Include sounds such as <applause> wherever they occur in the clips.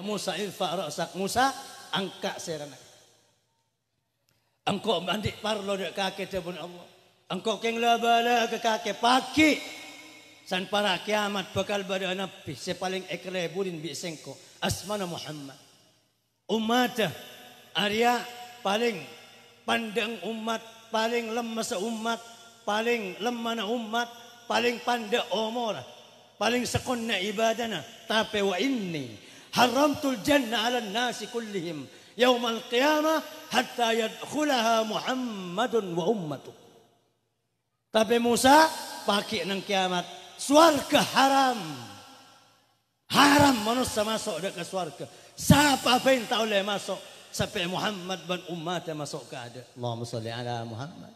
Musa irfa ra'sak Musa angkat serana. Engkau mandik parlo dek kakek tebun Allah. Engkau keng labala ke kakek paki. San para kiamat bakal pada nabi sepaling ekre burin bi sengko asmana Muhammad. Umatah Arya paling pandang umat, paling lemas umat, paling lemana umat, paling panda omor, paling sekonna ibadana. Tapi wa inni حرمت الجنة على الناس كلهم يوم القيامة حتى يدخلها محمد وأمته طب موسى باقي نن قيامة سوارك حرام حرام منص ما سوء سوارك سابا فين تاولي ما سوء سبي محمد بن أمات ما سوء كاد اللهم صل على محمد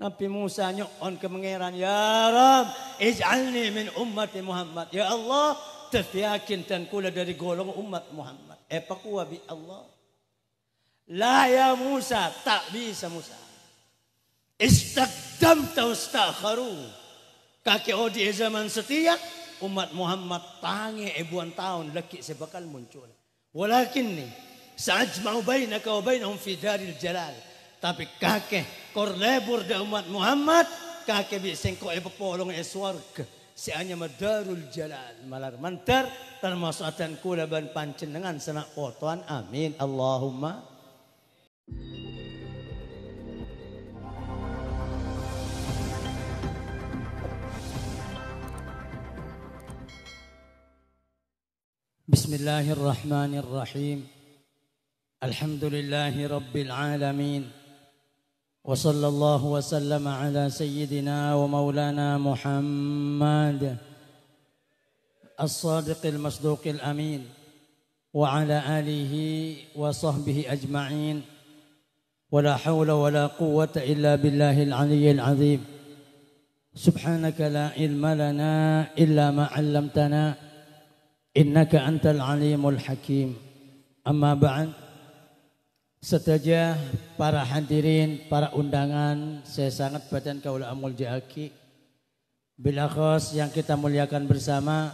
نبي موسى nyokon ke mengeran Ya Rab Ij'alni min ummati Muhammad Ya waqtaf yakin dan kula dari golong umat Muhammad. Epa kuwa bi Allah? La ya Musa, tak bisa Musa. Istaqdam taustakharu. Kaki odi e zaman setia, umat Muhammad tangi ibuan tahun lagi sebakal muncul. Walakin nih, sa'ajma'u bainaka wa bainahum fi daril jalal. Tapi kakek korlebur da umat Muhammad, kakek bisengko ibu polong e seandainya madarul jalal malar mantar termasuk atan kula ban pancenengan sanak potoan amin Allahumma Bismillahirrahmanirrahim. الله الرحمن الرحيم وصلى الله وسلم على سيدنا ومولانا محمد الصادق المصدوق الامين وعلى اله وصحبه اجمعين ولا حول ولا قوه الا بالله العلي العظيم سبحانك لا علم لنا الا ما علمتنا انك انت العليم الحكيم اما بعد Setaja para hadirin, para undangan, saya sangat badan kaula amul jaaki. Bila kos yang kita muliakan bersama,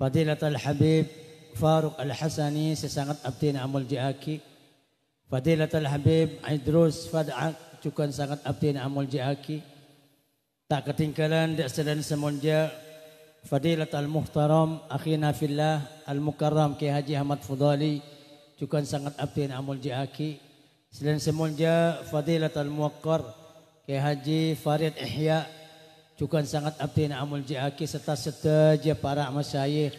Fadilat al-Habib Faruk al-Hasani, saya sangat abdina amul jaaki. Fadilat al-Habib Idrus Fad'ak, juga sangat abdina amul jaaki. Tak ketinggalan di dan semunja, Fadilat al-Muhtaram, akhina fillah, al-Mukarram Ki Haji Ahmad Fudali, Cukan sangat abdin amul jahaki. Selain semonja fadilat al-muwakkar. kehaji Haji Farid Ihya. Cukan sangat abdin amul jahaki. Serta setaja para masyayikh.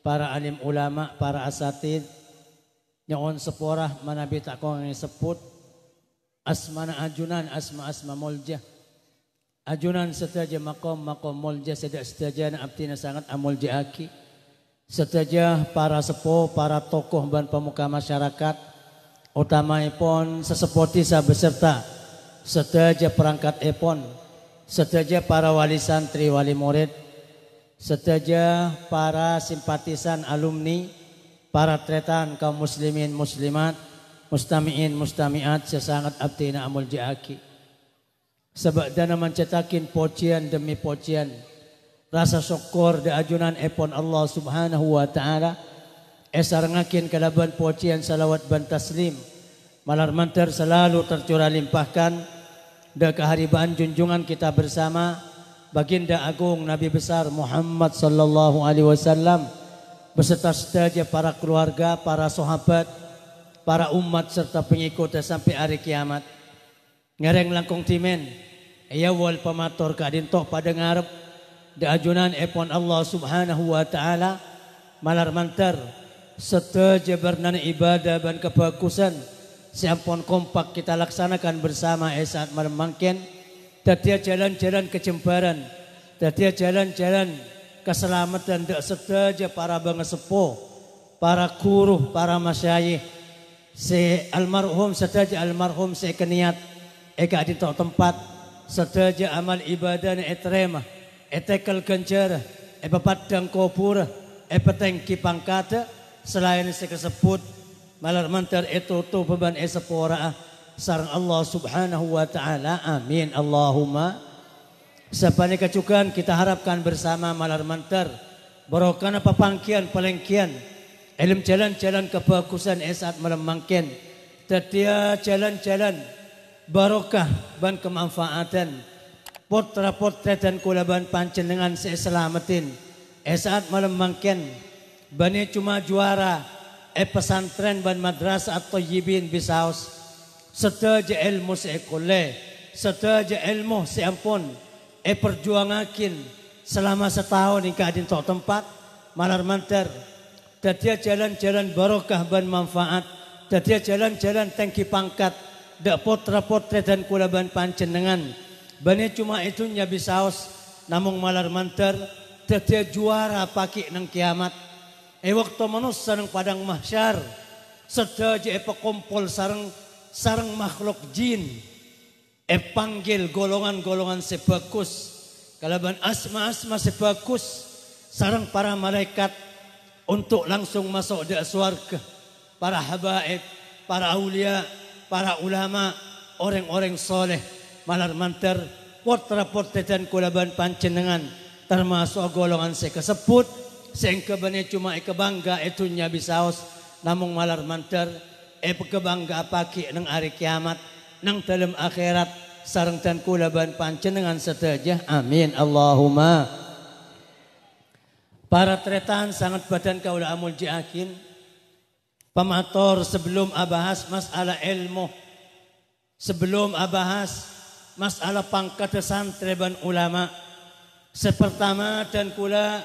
Para alim ulama, para asatid. Nyaon seporah manabi takong yang seput. Asmana ajunan asma-asma mulja. Ajunan setaja makom makom mulja. Sedak setaja na abdina sangat amul jahaki setaja para sepo, para tokoh dan pemuka masyarakat, utama epon sesepotisa beserta, setaja perangkat epon, setaja para wali santri, wali murid, setaja para simpatisan alumni, para tretan kaum muslimin muslimat, mustamiin mustamiat sesangat abdina amul jaki Sebab dana mencetakin pocian demi pocian, rasa syukur di ajunan epon Allah Subhanahu wa taala esar ngakin kalaban pujian salawat ban taslim malar mantar selalu tercurah limpahkan da keharibaan junjungan kita bersama baginda agung Nabi besar Muhammad sallallahu alaihi wasallam beserta saja para keluarga, para sahabat, para umat serta pengikut sampai hari kiamat. Ngareng langkung timen, ya wal pamator kadin tok pada ngarep daajunan epon Allah subhanahu wa ta'ala malar mantar serta ibadah dan kebagusan siampon kompak kita laksanakan bersama esat meremangkin dadia jalan-jalan kejembaran dadia jalan-jalan keselamatan dak sedaja para bangsa sepuh para guru, para masyayikh si almarhum sedaja almarhum si keniat eka di tempat sedaja amal ibadah etremah etekel genjer, eba padang kopur, eba tengki pangkat, selain sekesebut, malar mantar itu tuh beban esepora, sarang Allah subhanahu wa ta'ala, amin Allahumma. Sepani kecukan kita harapkan bersama malar mantar, apa pangkian, pelengkian, elim jalan-jalan kebagusan esat mangkin, tetia jalan-jalan barokah dan kemanfaatan, portret dan kulaban panjenengan selamatin. E eh, saat malam mangken, bani cuma juara, e pesantren ban madras atau yibin bisaus. Serta je ilmu seekole, serta je ilmu seampun, e perjuangakin selama setahun hingga toh tempat, malar manter. Dadia jalan-jalan barokah ban manfaat, dadia jalan-jalan tangki pangkat, dak potra-potre dan kulaban panjenengan. Bani cuma itu nyabi saos namung malar manter tetia juara paki nang kiamat. E waktu manus sarang padang mahsyar. Serta je kompol sarang sarang makhluk jin. E panggil golongan-golongan sebagus. Kalaban asma-asma sebagus. Sarang para malaikat untuk langsung masuk di surga. Para habaib, para aulia, para ulama, orang-orang soleh malar manter portra-portetan kulaban pancenengan termasuk golongan sekesebut sing kebene cuma ikebangga etunya bisaos namung malar manter e kebangga pagi neng hari kiamat neng dalam akhirat sarang dan kulaban pancenengan setaja amin Allahumma para tretan sangat badan kaula amul jiakin pemator sebelum abahas masalah ilmu sebelum abahas masalah pangkatesan treban ulama. Sepertama dan kula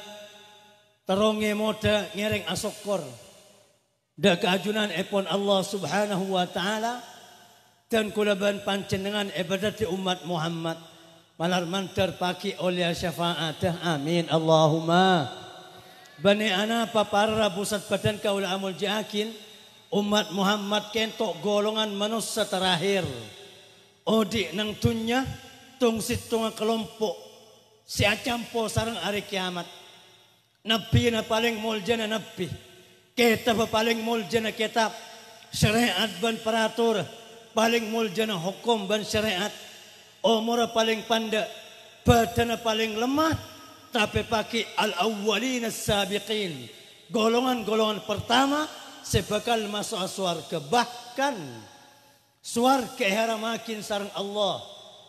terongi moda nyereng asokor. Da keajunan epon Allah subhanahu wa ta'ala. Dan kula ban dengan ibadat di umat Muhammad. Malar mantar paki oleh syafaatah. Amin. Allahumma. Bani ana papara pusat badan kaula amul jakin. Umat Muhammad kentok golongan manusia terakhir. Odi nang tunya tung situnga kelompok si acampo sarang hari kiamat. Nabi na paling mulja na nabi. Kita pa paling mulja na kitab. Syariat ban peratur Paling mulja na hukum ban syariat. Umur paling panda. Badan paling lemah. Tapi pakai al awwalina as-sabiqin. Golongan-golongan pertama sebekal masuk surga bahkan Suara heramakin sarang Allah.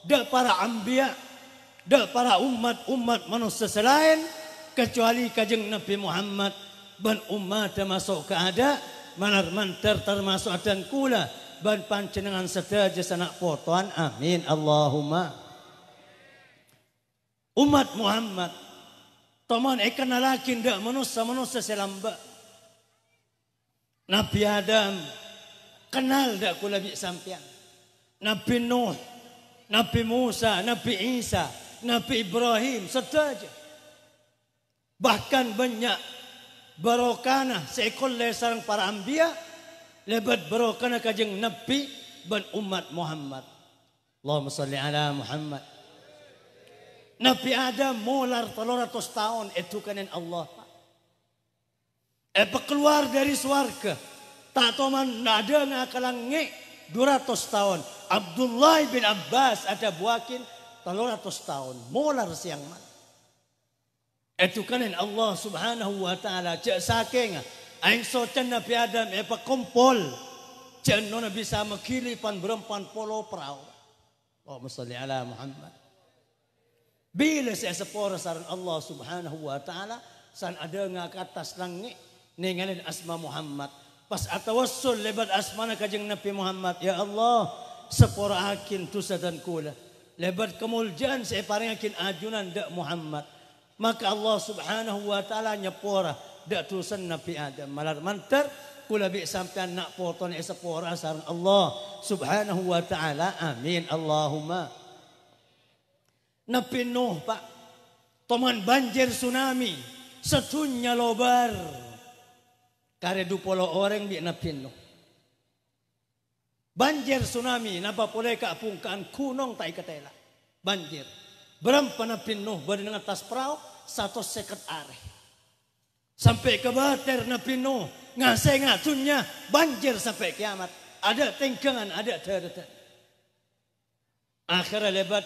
Dah para ambia, Dah para umat-umat manusia selain. Kecuali kajeng Nabi Muhammad. Ban umat termasuk keada. Manar manter termasuk adan kula. Ban pancenengan sedaja sana potoan. Amin. Allahumma. Umat Muhammad. Taman ikan alakin dak manusia manusia selamba. Nabi Adam. kenal dah aku Nabi sampian. Nabi Nuh, Nabi Musa, Nabi Isa, Nabi Ibrahim, serta aja. Bahkan banyak barokana seekor le sarang para ambia lebat barokana kajeng Nabi ben umat Muhammad. Allahumma salli ala Muhammad. Nabi Adam molar telur tahun itu kanin Allah. Apa eh, keluar dari suarga? Tatoman nadana kalang ngek 200 tahun. Abdullah bin Abbas ada buakin 300 tahun. Molar siang mat. Itu kanin Allah subhanahu wa ta'ala. Cek saking. Aing socan Nabi Adam epa eh, kompol. Cek bisa mekili pan berempan polo perahu. Oh, salli ala Muhammad. Bila saya sepora saran Allah subhanahu wa ta'ala. San ada ngakat atas langit. Ningalin asma Muhammad. pas atawassul lebat asmana kajeng Nabi Muhammad. Ya Allah, sepora akin tusa dan kula. Lebat saya separang akin ajunan dak Muhammad. Maka Allah subhanahu wa ta'ala nyepora dak tusan Nabi Adam. Malar mantar, kula bi sampean nak potong ni sepura sarang Allah subhanahu wa ta'ala. Amin Allahumma. Nabi Nuh pak, teman banjir tsunami, setunya Setunya lobar kare dupolo orang bi napin banjir tsunami napa pole ka pungkan kunong tai katela banjir Beram panapin no badan atas perahu satu sekat are sampai ke bater napin no ngase ngatunya banjir sampai kiamat ada tengkangan ada terdet akhirnya lebat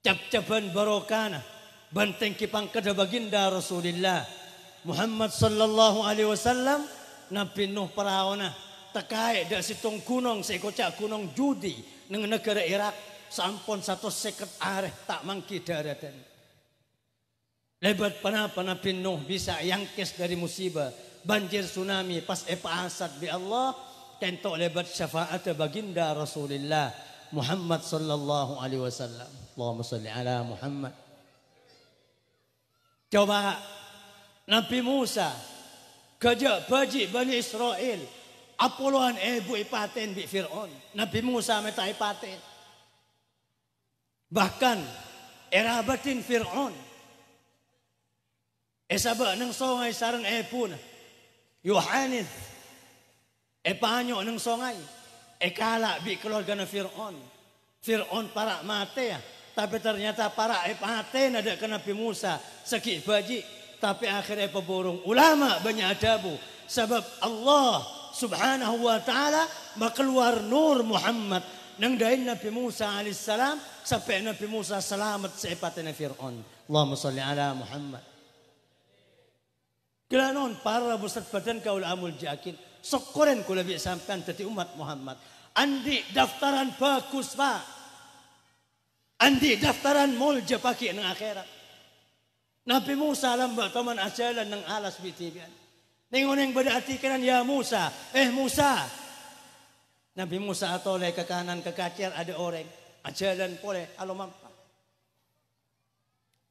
cap-capan barokana banteng kipang kada baginda Rasulullah Muhammad sallallahu alaihi wasallam Nabi Nuh perahona tekae da situng gunung seikoca gunung judi ning negara Irak sampun 150 areh tak mangki daratan lebat panapa Nabi Nuh bisa yangkes dari musibah banjir tsunami pas epa asad bi Allah tentok lebat syafaat baginda Rasulullah Muhammad sallallahu alaihi wasallam Allahumma salli ala Muhammad Coba Nabi Musa, kerja bajik Bani Israel, apoloan ebu ipaten bi Fir'aun. Nabi Musa meta ipaten. Bahkan erabatin Fir'aun. Esaba eh, nang songai sarang ebun. Yohanes. Epanyo eh, nang songai. Ekala eh, bi keluarga na Fir'aun. Fir'aun para mate ya. Tapi ternyata para epaten ada ke Nabi Musa. Sekit bajik. Tapi akhirnya pemborong ulama banyak adabu. Sebab Allah subhanahu wa ta'ala keluar nur Muhammad. Nang dain Nabi Musa alaihissalam sampai Nabi Musa selamat seipatnya Fir'aun. Allahumma salli ala Muhammad. Kira non para busat badan kaul amul jakin. Sokoren kula bi sampean dadi umat Muhammad. Andi daftaran bagus pak. Andi daftaran mulja pagi nang akhirat. Nabi Musa lamba taman ajalan ng alas bitigan. yang badati kanan ya Musa. Eh Musa. Nabi Musa atole ke kanan ke kacir ada orang. Ajalan pole alo mampa.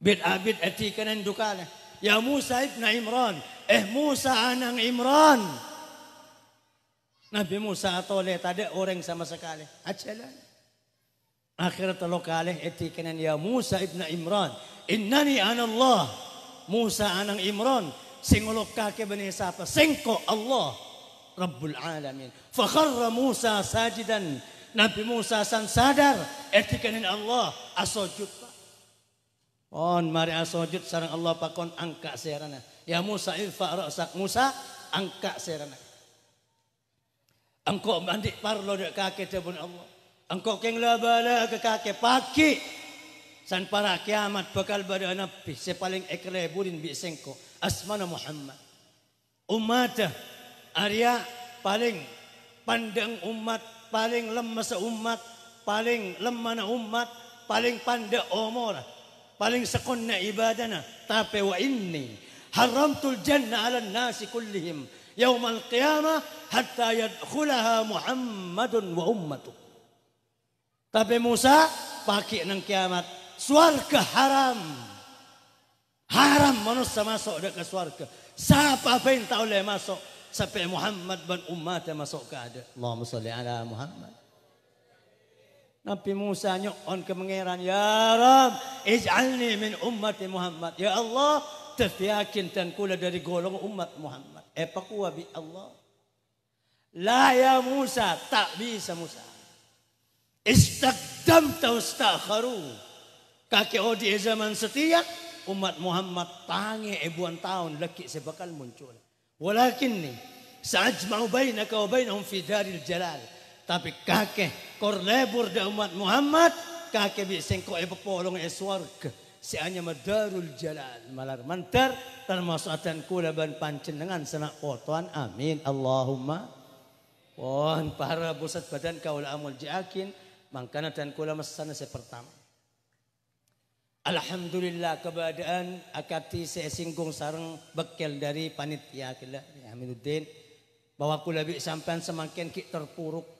Bid abid ati kanan dukala. Ya Musa ibn Imran. Eh Musa anang Imran. Nabi Musa atole tadi orang sama sekali. Ajalan. Akhirnya talokale eti kanan ya Musa ibn Imran. Innani anallah. Musa anang Imran. Singulok kake bani sapa. Singko Allah. Rabbul alamin. Fakharra Musa sajidan. Nabi Musa san sadar. Eti kanan Allah. Asojud pak. On mari asojud sarang Allah pakon angka serana. Ya Musa irfa ra'sak Musa angka serana. Engkau bandik parlo dek kakek pun Allah. Engkau keng labala ke kakek paki. San para kiamat bakal pada nabi. Sepaling ekreburin bi sengko. Asmana Muhammad. Umada. Arya paling pandang umat. Paling lemas umat. Paling lemana umat. Paling panda omora. Paling sekonna ibadana. Tapi wa inni. Haramtul jannah ala nasi kullihim. Yaumal qiyamah hatta yadkhulaha Muhammadun wa ummatuh. Tapi Musa pakai nang kiamat. Suarga haram. Haram manusia masuk ke suarga. Siapa perintah le masuk. Sampai Muhammad bin yang masuk ke ada. Allahumma salli ala Muhammad. Nabi Musa nyokon ke mengeran. Ya Rab, ij'alni min ummati Muhammad. Ya Allah, terfiakin dan kula dari golong umat Muhammad. Epa eh, kuwa bi Allah. La ya Musa, tak bisa Musa. Istakdam taustakharu. Kaki odi oh, zaman setia umat Muhammad tangi ibuan tahun laki sebakal muncul. Walakin ni saajma'u bainaka wa bainahum fi daril jalal. Tapi kakek korlebur da umat Muhammad kakek bi sengko e bepolong e swarga. Seanya madarul jalal malar mantar termasuk atan kula ban dengan senak potoan amin Allahumma. wan para pusat badan kaul amul jakin mangkana dan kula mesana saya pertama. Alhamdulillah keadaan akati saya singgung sarang bekel dari panitia kila Hamiduddin bahwa kula bi sampean semakin ki terpuruk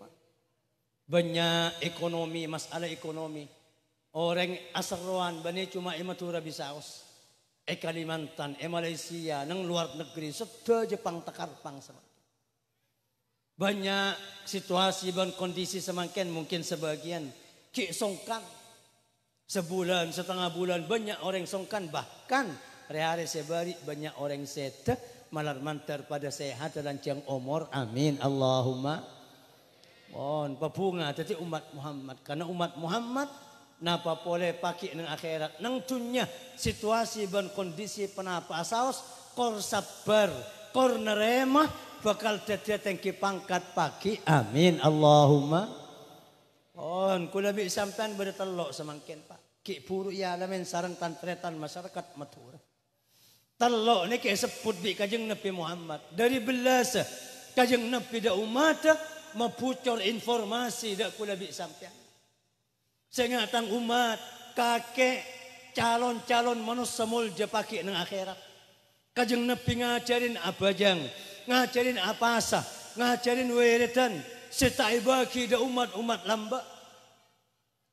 Banyak ekonomi, masalah ekonomi. Orang asroan bani cuma imatura bisa aus. E Kalimantan, e Malaysia, nang luar negeri, sedaya Jepang tekar pang sama. Banyak situasi dan kondisi semakin mungkin sebagian kik songkan. Sebulan, setengah bulan banyak orang songkan. Bahkan hari-hari sebari banyak orang set malar mantar pada sehat dan ceng omor. Amin. Allahumma. Mohon papunga jadi umat Muhammad. Karena umat Muhammad napa boleh pakai nang akhirat. Nang dunia situasi dan kondisi penapa asaus kor sabar, kor neremah, bakal dadi tangki pangkat pagi. Amin. Allahumma. On kula bi sampean beda telok semangkin Pak. Ki puru ya lamen sareng tantretan masyarakat Madura. Telok niki sebut bi kajeng Nabi Muhammad. Dari belas kajeng Nabi da umat mepucor informasi dak kula bi sampean. Sengatang umat kakek calon-calon manusia mulja pakai nang akhirat. Kajeng Nabi ngajarin abajang ngajarin apa apasa, ngajarin wiridan, setaibaki da umat-umat lamba.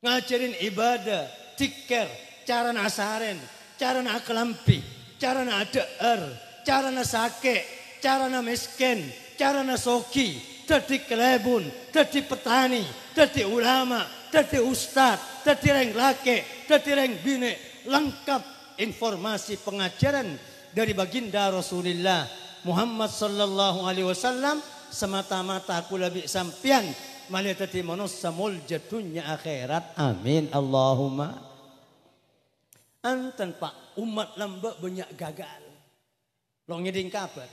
Ngajarin ibadah, tikar, cara nasaren, cara kelampi, cara adeer, cara sake, cara miskin, cara soki, jadi kelebun, jadi petani, jadi ulama, jadi ustad, jadi reng lake, jadi reng bine, lengkap informasi pengajaran dari baginda Rasulullah Muhammad sallallahu alaihi wasallam semata-mata aku lebih sampian malih dadi manusa muljatunya akhirat. Amin Allahumma. Anten Pak umat lembek banyak gagal. Lo ngiding kabar.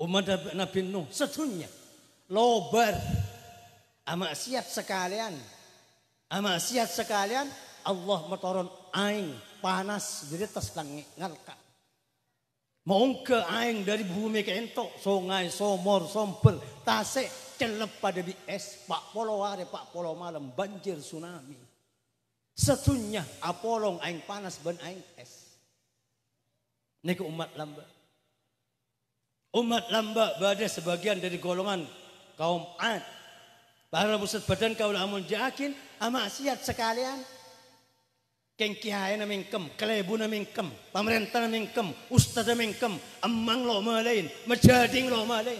Umat Nabi Nuh sedunia lobar siap sekalian siap sekalian Allah motoron aing panas jadi tas langit ngalka Mongke aing dari bumi ke entok, sungai, somor, sompel, tasik, celep pada di es, pak polo hari, pak polo malam, banjir tsunami. Setunya apolong aing panas ben aing es. Niku umat lamba. Umat lamba badai sebagian dari golongan kaum an. Bahar pusat badan kaul amun jakin, amaksiat sekalian, Keng kihai na mingkem, kelebu na mingkem, pemerintah na mingkem, ustaz na mingkem, emang lo malain, mejading lo malain.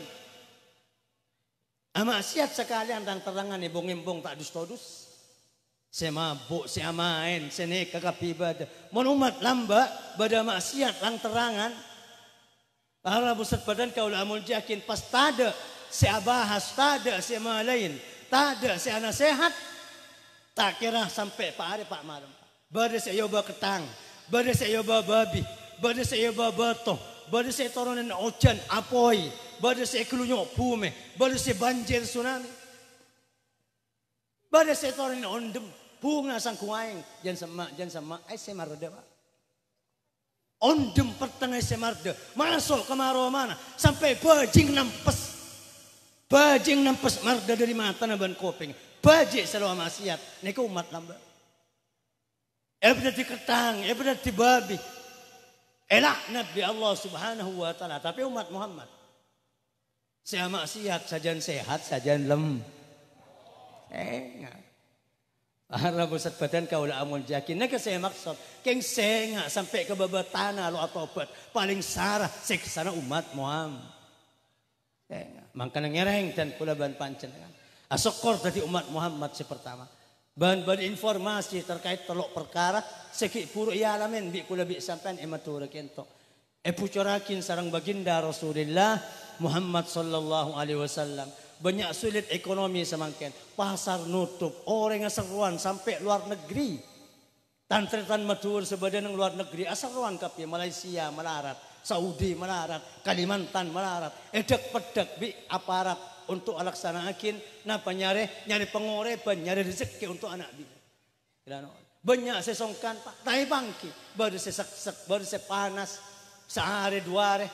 Amaksiat sekalian dan terangan ibong-ibong tak dus-todus. Si mabuk, si amain, si nikah kapibada. Menumat lamba, bada maksiat lang terangan. Para busat badan kaulah amul jakin pas tada si abahas tada si malain tada si anak sehat tak kira sampai pak hari pak malam Bada saya bawa ba ketang, bada saya bawa ba babi, bada saya bawa ba bato, saya sa toronan ocean apoy, bada saya kelunyo pume, bada saya banjir tsunami. Bada saya toronan ondem, bunga sang kuaing, jan sama, jan sama, ay semarada pak. Ondem pertengah semarada, masuk kemarau mana, sampai bajing nampes. Bajing nampes marda dari mata naban koping. Bajik selalu maksiat, neko umat lambang. Ya ketang, eh ya di babi, Elak Nabi Allah subhanahu wa ta'ala. Tapi umat Muhammad. Saya maksiat, sajian sehat, sajian lem. Eh, enggak. Para pusat badan kau lah amun jakin. Nah, saya maksud. Keng sengak sampai ke bawah tanah lo obat. Paling sarah seksana umat Muhammad. enggak Makanan ngereng dan kulaban pancen. Asokor dari umat Muhammad si pertama bahan-bahan informasi terkait teluk perkara segi puru alamin ya bi kula bi sampean imatura kento e pucurakin sarang baginda Rasulullah Muhammad sallallahu alaihi wasallam banyak sulit ekonomi semangkin pasar nutup orang asal seruan sampai luar negeri tantretan matur sebadan yang luar negeri asal ruan kapi Malaysia melarat Saudi melarat Kalimantan melarat edek pedek bi aparat untuk alaksana akin napa nyare nyari pengoreban nyari rezeki untuk anak bini kira banyak sesongkan, songkan pak tapi bangki baru saya sak baru sepanas, sehari dua hari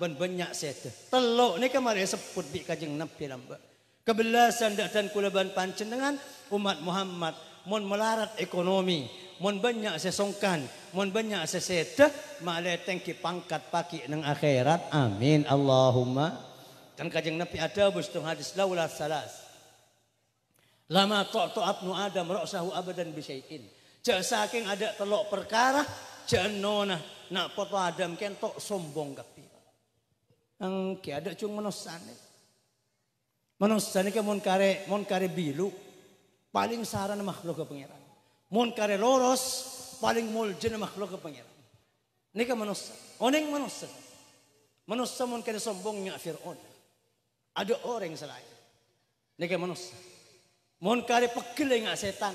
ben banyak saya tu telok ni kemarin sebut di kajeng nampi lamba kebelasan dan kuleban pancen dengan umat Muhammad mon melarat ekonomi mon banyak sesongkan, songkan mon banyak saya sedek malah tengki pangkat pakik neng akhirat amin Allahumma Kan kajeng Nabi ada bustuh hadis laulah salas. Lama to'to abnu adam roksahu abadan bisyai'in. Jauh saking ada telok perkara. Jangan nona nak foto adam kian tok sombong kapi. Engke ada cung menosane. Menosane ke mon kare mon kare bilu. Paling saran makhluk ke pangeran. Mon kare loros paling muljen makhluk ke pangeran. Ini ke manusia. Oneng manusia. Manusia mon kare sombongnya Fir'aun. ada orang selain. Nega manusia. Mohon kare pekele lah ngak setan.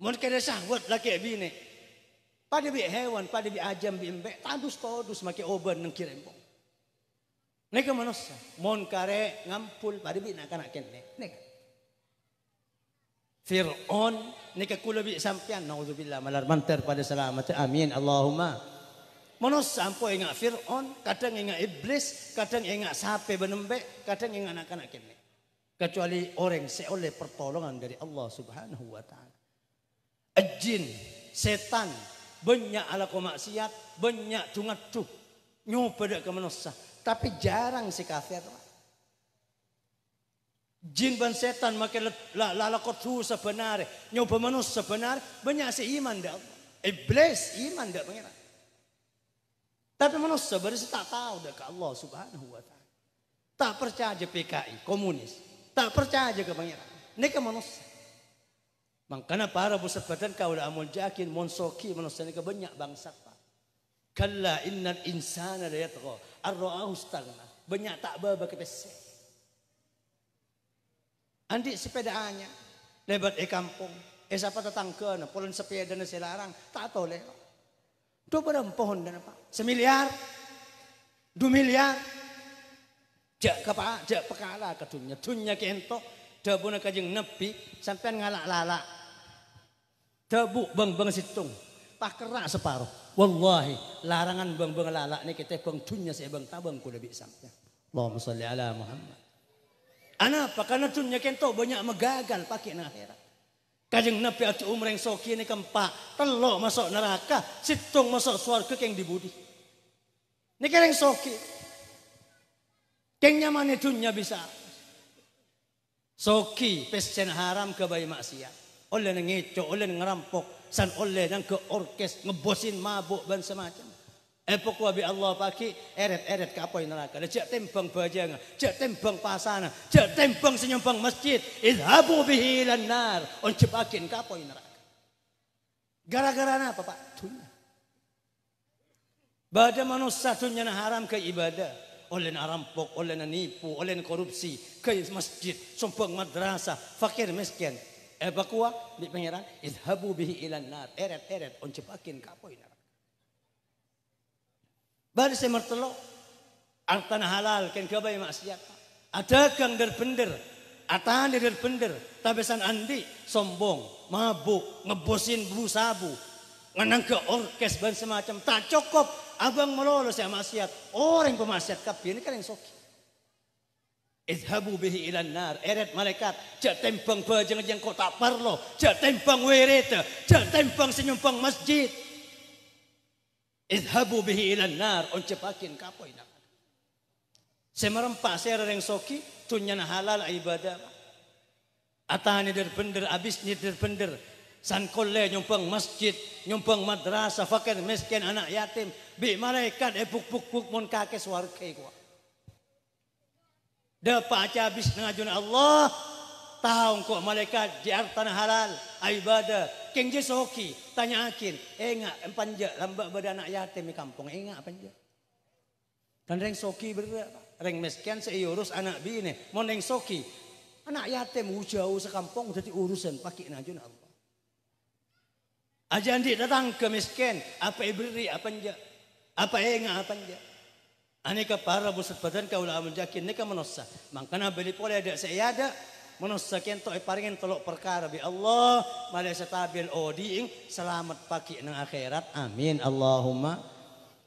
Mohon kare syahwat laki ini. Pada bi hewan, pada bi ajam, bi embek, tandus todus maki oban nang kirembong. Nega manusia. Mohon kare ngampul pada bi nak kene. Nega. Fir'aun, nika kula bi sampian. Nauzubillah, malar manter pada selamat. Amin. Allahumma. Manusia sampo ingat Fir'aun, kadang ingat Iblis, kadang ingat sape benembek, kadang ingat anak-anak ini. Kecuali orang seoleh pertolongan dari Allah subhanahu wa ta'ala. Ejin, setan, banyak ala maksiat, banyak tungat tuh. Nyoba ke manusia. Tapi jarang si kafir. Jin dan setan makin lalakot tuh sebenarnya. Nyoba manusia sebenarnya, banyak si iman dak. Iblis iman dak pengirat. Tapi manusia baris tak tahu dekat Allah subhanahu wa ta'ala. Tak percaya aja PKI, komunis. Tak percaya aja ke pangeran. Ini ke manusia. Makanya para pusat badan kau dah amun jakin, monsoki manusia ini kebanyak bangsa. Kalla innal insana la yatgha. Ar-ra'ahu stagna. Banyak tak ke kepesek. Andi sepedaannya. Lebat e kampung. E siapa tetangga na. sepeda na silarang. Tak tahu Dua pada pohon dan apa? Semiliar, dua miliar. Jak kepala, jak pekala ke dunia. Dunia kentok, dabuna kajeng nebi, sampai ngalak-lalak. Dabuk bang-bang situng, tak kerak separuh. Wallahi, larangan bang-bang lalak ni kita bang dunia saya bang tabang kuda sampai. Allahumma salli ala Muhammad. Anapa? Karena dunia kento banyak megagal pakai akhirat. Kajeng Nabi ati yang soki ini kempak. Telok masuk neraka. Situng masuk suarga yang dibudi. Ini kereng soki. Keng nyaman dunia bisa. Soki pesen haram ke bayi maksiat. Oleh nengeco, oleh ngerampok. San oleh nang ke orkes, ngebosin mabuk dan semacam. Empok wa bi Allah pagi eret-eret kapoi neraka. Jak tembang bajanga, jak tembang pasana, jak tembang senyumbang masjid. Idhabu bihi lan nar. On jebakin kapoi neraka. Gara-gara apa Pak? Dunia. Bada manusia dunia haram ke ibadah. Oleh narampok, oleh nipu, oleh korupsi. Ke masjid, sumbang madrasah, fakir miskin. Ebakua di pangeran, idhabu bihi ilan nar. Eret-eret, on jebakin kapoi neraka. Baris saya mertelo, artan halal ken gabai maksiat. Ada kang der bender. Atahan der bender. Tabesan andi sombong, mabuk, ngebosin sabu, ngenang ke orkes ban semacam. Tak cukup. Abang melolos ya maksiat. Orang pemaksiat kapi ini kan yang soki. Idhabu bihi ilan nar. Eret malaikat. Jak tempang bajang jang kota parlo. Jak tempang wereta. Jak tempang senyumpang masjid. Idhabu bihi ilan nar. Once pakin kapo ina. Semerempa saya reng soki. Tunyan halal ibadah. Atahani der bender. Abis ni der bender. San kolle nyumpang masjid. Nyumpang madrasah. Fakir miskin anak yatim. Bi malaikat. Eh buk buk buk mon kakek suarke kuah. Dapat aja habis ngajun Allah. Tahu kok malaikat di tanah halal ibadah. Kengje soki Tanya akin, eh, enggak empanja, lambat lambak anak yatim di kampung, eh, enggak apa enggak? Dan reng soki berapa? Reng miskin seurus anak bini, mau reng soki. Anak yatim jauh sekampung jadi diurusan pakai najun Allah. Aja nanti datang ke miskin, apa iberi, apa eh, enggak, Apa enggak, apa enggak. Aneka para busat badan kaulah menjakin, neka menosa. Makanya beli pola ada, saya ada, manusia kento iparingin eh, tolok perkara bi Allah malaysia tabian oding selamat pagi nang akhirat amin Allahumma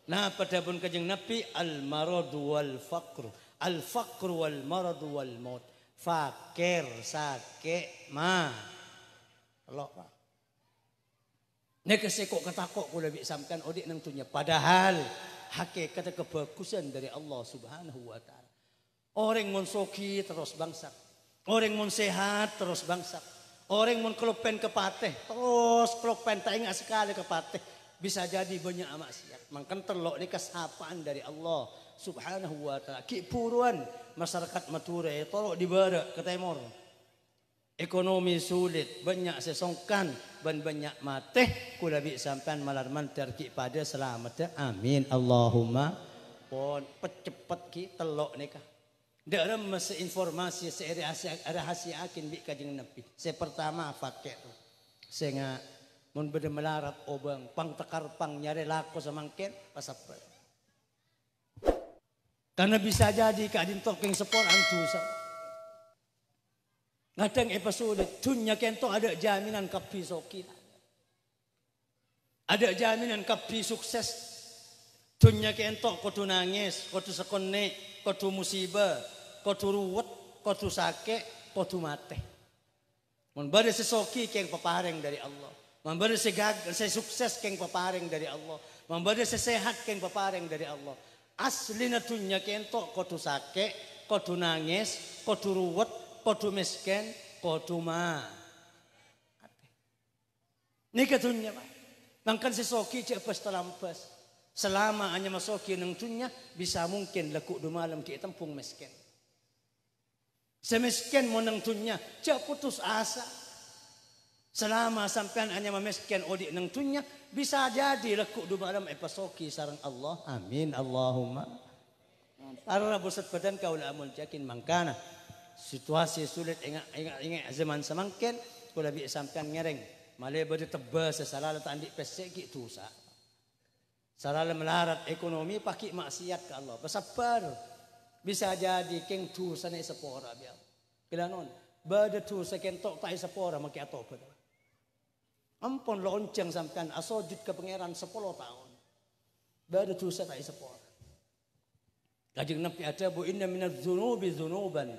nah padabun kajeng nabi al marad wal faqr al faqr wal marad wal maut fakir sakit ma Allah Nek Negasi kok ketakok kula bi samkan odik nang tunya padahal hakikat kebagusan dari Allah Subhanahu wa taala. Orang monsoki terus bangsa Orang mun sehat terus bangsa. Orang kelupen ke kepateh terus kelupen tak ingat sekali kepateh. Bisa jadi banyak siap, Makan terlok ini kesapaan dari Allah subhanahu wa ta'ala. Kipuruan masyarakat mature tolok di barat ke timur. Ekonomi sulit, banyak sesongkan, ban banyak mateh. Kula bi sampean malar mantar ki pada selamat. Amin. Allahumma pon pecepat ki telok nikah. Dalam masa informasi saya rahasia akin bi kajeng nabi. Saya pertama pakai tu. Saya ngak mun bede melarat obang pang tekar pang nyari lako samangken pasapet. Karena bisa jadi kajin talking sepor antu sama. Kadang episode tunya kan tu ada jaminan kapi sokin. Ada jaminan kapi sukses Tunyak ki entok kudu nangis, kudu sekone, kudu musibah, kudu ruwet, kudu sake, kudu mati. Mun sesoki keng peparing dari Allah. Mun bari sukses keng peparing dari Allah. Mun bari sehat keng peparing dari Allah. Aslina dunya ki entok kudu sake, kudu nangis, kudu ruwet, kudu miskin, kudu ma. Ini ke dunia, Pak. sesoki cek bas terlampas. selama hanya masuk ke tunya bisa mungkin lekuk dua malam ke tempung miskin. Semiskin mau nang tunya, cak putus asa. Selama sampean hanya memiskin odik nang tunya, bisa jadi lekuk dua malam epasoki eh, sarang Allah. Amin Allahumma. Karena buset badan kau lah mohon yakin mangkana. Situasi sulit ingat ingat ingat zaman semangkin, kau lebih sampean ngereng. Malah berde tebas sesalah letak andik pesek gitu sah. Salah melarat ekonomi pakai maksiat ke Allah. Bersabar. Bisa jadi king tu sana sepora biar. Bila non, bade tu sekentok tak sepora maki atobat. Ampun lonceng sampean asojud ke pangeran 10 tahun. Bada tu saya tak sepora. Kajeng Nabi ada bu inna minaz zunubi zunuban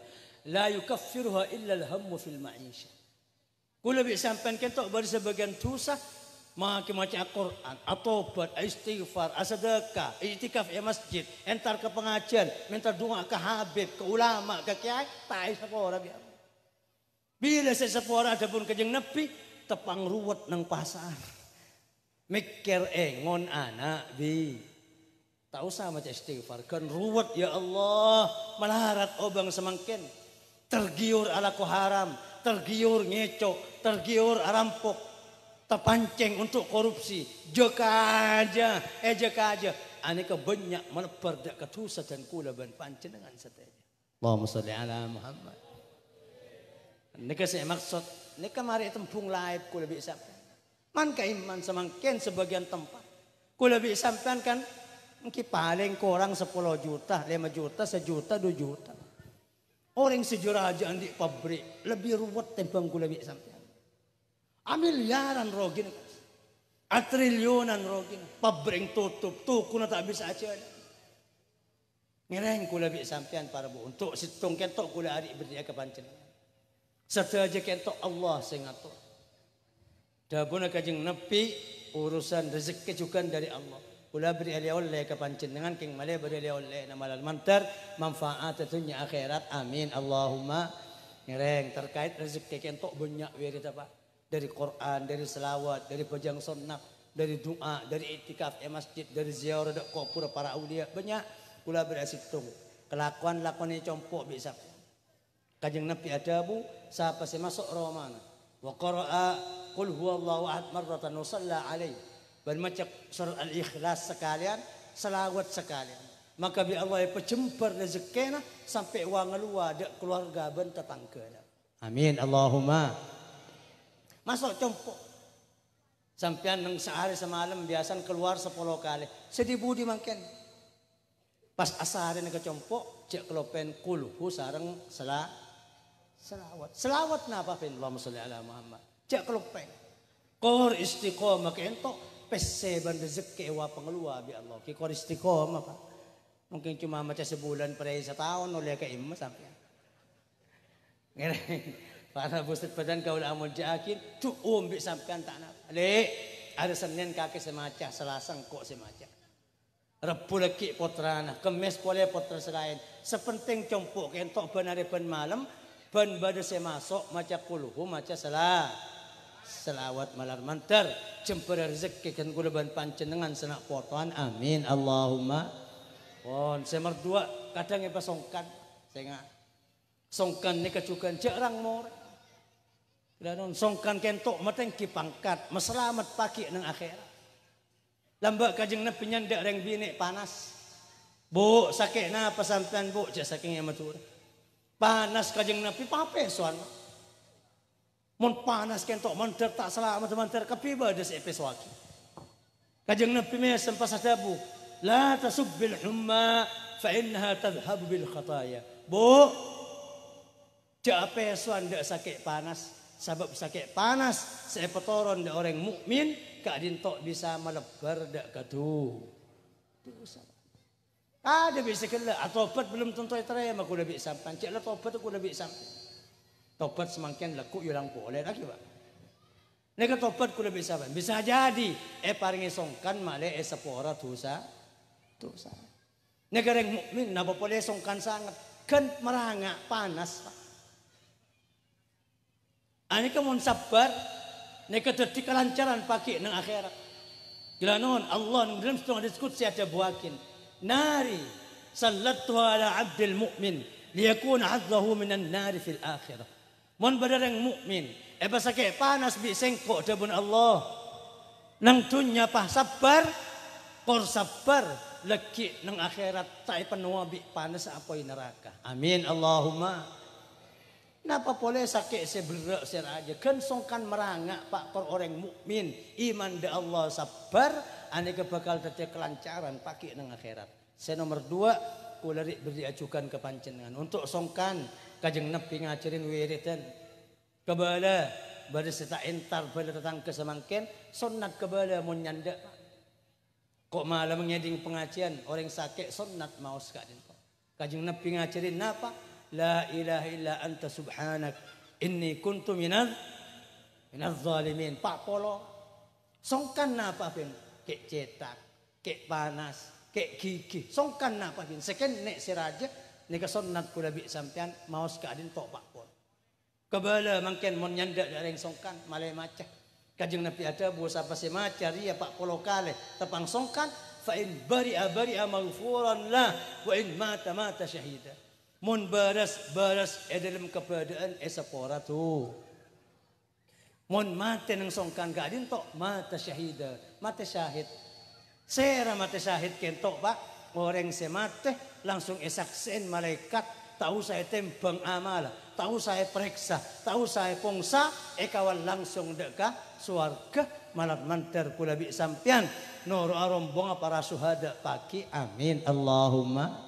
la yukaffiruha illa al-hammu fil ma'isha. Kula bi sampean kentok bari sebagian dosa macam-macam Al-Quran, atobat, istighfar, asadaka, itikaf ya masjid, entar ke pengajian, minta doa ke Habib, ke ulama, ke kiai, tak sepora biar. Bila saya sepora ada pun kejeng nepi, tepang ruwet nang pasar. Mikir engon eh, anak bi. Tak usah macam istighfar, kan ruwet ya Allah, melarat obang semangkin. Tergiur ala haram, tergiur ngeco, tergiur arampok, terpancing untuk korupsi jeka aja eh jeka aja ane kebanyak meleperdak ketusa dan kula ban dengan setanya. Allahumma salli ala Muhammad Nika saya maksud nika mari tempung laib kula bi sampean man iman semangkin sebagian tempat kula bi sampean kan mungkin paling kurang 10 juta 5 juta 1 juta 2 juta orang sejarah aja di pabrik lebih ruwet tempang kula bi sampean Amil milyaran rogin. A trilyonan rogin. Pabring tutup. Tuko na tabi sa asya. Ngereng kula bi sampian para bu. Untuk situng kentok kula beri berdia kapancan. Serta aja kentok Allah sengato. Dabuna kajeng nepi urusan rezeki juga dari Allah. Kula beri ali oleh ke dengan king male beri ali oleh nama lal mantar manfaat tentunya akhirat amin Allahumma ngereng terkait rezeki kentok banyak wiri apa dari Quran, dari selawat, dari pejang sunnah, dari doa, dari itikaf masjid, dari ziarah dak kubur para aulia banyak pula tung. Kelakuan lakonnya compok bisa. Kajeng Nabi adabu siapa sih masuk romana. Wa qara'a qul huwallahu ahad marratan wa shalla alaihi. Dan macam surat al-ikhlas sekalian, selawat sekalian. Maka bi Allah ya pejemper rezekina sampai wang keluar dak keluarga ben tetangga. Amin Allahumma Masuk cempok. Sampian nang sehari semalam biasan keluar sepuluh kali. Sedih budi makin. Pas asahari nang kecompok cek kelopen kulhu sarang sela selawat. Selawat napa pin Allahumma sholli ala Muhammad. Cek kelopen. Kor istiqomah kento peseban rezeki wa pengeluar bi Allah. Ki kor istiqomah Pak. Mungkin cuma macam sebulan per setahun oleh keimah imam sampai. Ngereng. Para buset badan gaul amun diakin, cuk umbi sampean tak nak. Lek, ada Senin kaki semacam, Selasa kok semacam. Rebu leki potrana, kemis boleh potra selain. Sepenting compok kentok benar ben malam, ben bade semasuk maca kuluhu, maca selah. Selawat malar mantar, jemper rezeki kan kula ban panjenengan senak potuan. Amin. Allahumma. Pon merdua kadang ya songkan. Saya songkan ni kecukan jarang more. Danon songkan kentok mateng kipangkat, pangkat, meselamat paki nang akhirat. Lambak kajeng neng penyandak reng bini panas. Bu sakit na pesantren bu cak saking yang matur. Panas kajeng nepi pape suan. Mon panas kentok mon tak selamat mon terkepiba des epes waki. Kajeng nepi me mes sempas lah La tasubbil humma fa innaha tadhhabu bil khataya. Bu, cak suan dak sakit panas. Sebab sakit panas petoron, da orang mukmin ka dintok bisa melebar da kadu. Ada bisa kela atobat ah, belum tentu terai aku lebih sampan. Cek lah tobat aku lebih sampan. Tobat semakin lekuk yulang ya boleh lagi pak. Nega tobat ku lebih sampan. Bisa jadi eh paringi songkan male eh sepora dosa dosa. Nega yang mukmin napa boleh songkan sangat kan merangak panas pak. Ani ah, mun kan sabar nek kan dadi kelancaran pagi nang akhirat. Gila non Allah nang dalam setengah diskusi ada buakin. Nari sallatu ala abdil mu'min liyakun azzahu minan nari fil akhirah. Mun badarang mukmin e eh, basake panas bi sengkok debun Allah. Nang dunya pah sabar kor sabar legi nang akhirat tak penuh bi panas apoi neraka. Amin Allahumma. Napa boleh sakit seberok aja Kan songkan merangak pak per orang mukmin iman da Allah sabar aneka bakal tetap kelancaran pakai nang akhirat. Saya nomor dua kularik beri ajukan ke panjenengan untuk songkan kajeng nepi ngajarin wiritan kebala bari setak entar bala tetang ke semangken sunat kebala mun kok malah mengeding pengajian orang sakit sonat mau sekadin kok kajeng nepi ngajarin napa La ilaha illa anta subhanak inni kuntu minaz minaz zalimin. Pak Polo songkan napa ben kek cetak, kek panas, kek gigi. Songkan napa ben seken nek seraja nek sunat kula bi sampean maos keadin tok Pak Polo. Kebala mangken mon nyandak dareng songkan malai macah. Kajeng Nabi ada buah sapa sema macah? ya Pak Polo kale tepang songkan fa in bari'a bari'a maghfuran lah wa in mata mata syahida. Mun beres-beres e eh, dalam keberadaan e sepora tu. Mun mati nang songkan ka adin to mata syahida, mata syahid. Sera mata syahid kentok pak orang semate langsung esaksen eh, malaikat tahu saya tembang amal, tahu saya periksa, tahu saya pongsa, kawan langsung deka suarga malam mantar kula bi sampian nur arombonga para suhada paki amin Allahumma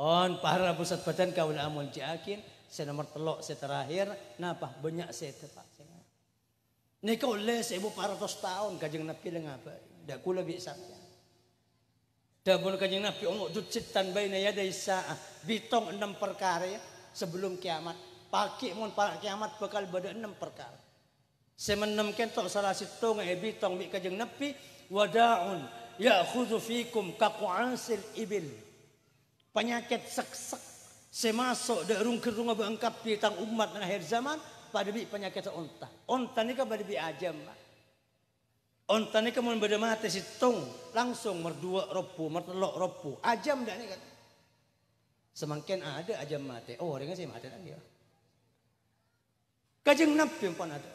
On para pusat badan kau kaul amul jakin saya nomor telok saya terakhir napa banyak saya tepat. Nika kau saya ibu para ratus tahun kajeng nabi apa? Dak lebih bi sabda. Dabun kajeng nabi omok dut citan baina yadai saah bitong enam perkara ya, sebelum kiamat. Pakai mon para kiamat bakal beda enam perkara. Saya menemkan tok salah situ ngai bitong bi kajeng nabi wadaun ya kaku ansil ibil penyakit seksek semasuk derung kerung bengkap tang umat na akhir zaman pada bi penyakit onta onta ni kan pada bi ajam onta ni kan mun beda mati situng langsung merdua ropu mertelok ropu ajam dak ni kan semakin ada ajam mati oh dengan saya mati lagi ya. kajeng nabi pun ada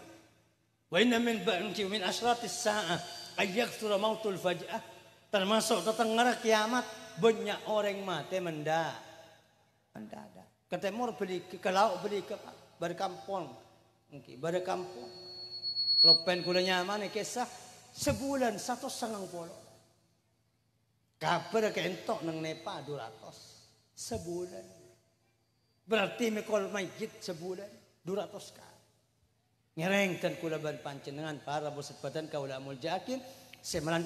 wa inna min ba'di min asratis sa'ah ayyaksura mautul faj'ah termasuk tetengara kiamat banyak orang mati mendak. mendadak. ada. Ketemur beli ke laut beli ke berkampung. Mungkin berkampung. Kalau pen kula nyaman kisah sebulan satu setengah polo. Kabar kentok nang nepa dua ratus sebulan. Berarti mikol majid sebulan dua ratus kali. dan kula ban dengan para bos badan kaulah muljakin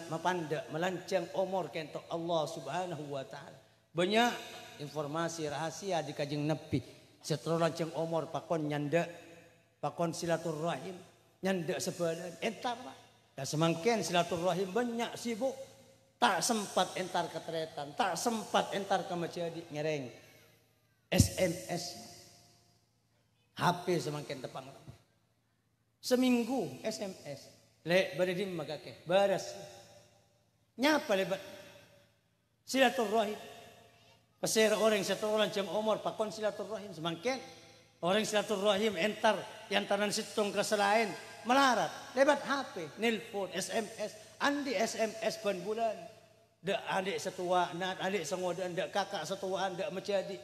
mepanda melancang umur kentok Allah subhanahu wa ta'ala. Banyak informasi rahasia di kajeng nepi. Setelah lancang umur pakon nyanda, pakon silaturahim, nyanda sebadan. Entar pak. Dan semangkin silaturahim banyak sibuk. Tak sempat entar keteretan, tak sempat entar kemejadi ngereng. SMS. HP semakin tepang. Seminggu SMS. Le baridim magake baras. Nyapa lebat. silaturahim. Pasir orang satu jam umur pakon silaturahim. semangken. Orang silaturahim entar yang tanan situng lain melarat lebat HP, nelpon, SMS, andi SMS ban bulan. adik setua, nat adik sengodan, dak kakak setuaan, dak menjadi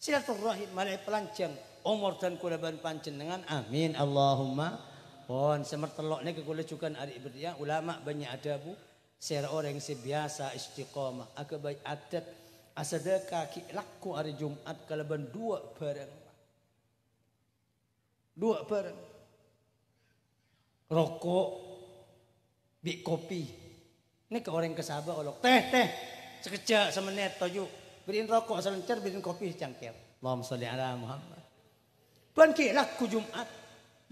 silaturahim malai pelancang umur dan kulaban panjenengan. Amin. Allahumma Pon semertelok ni kekula cukan ari berdia ya, ulama banyak ada bu. Ser orang si biasa istiqomah. Aku baik adat asadaka ki laku hari Jumat kalaban dua barang. Dua barang. Rokok bi kopi. Ini ke orang kesabar olok teh teh sekejap sama neto yuk. Beriin rokok selencer, beriin kopi cangkir. Allahumma salli ala Muhammad. bukan ki laku Jumat.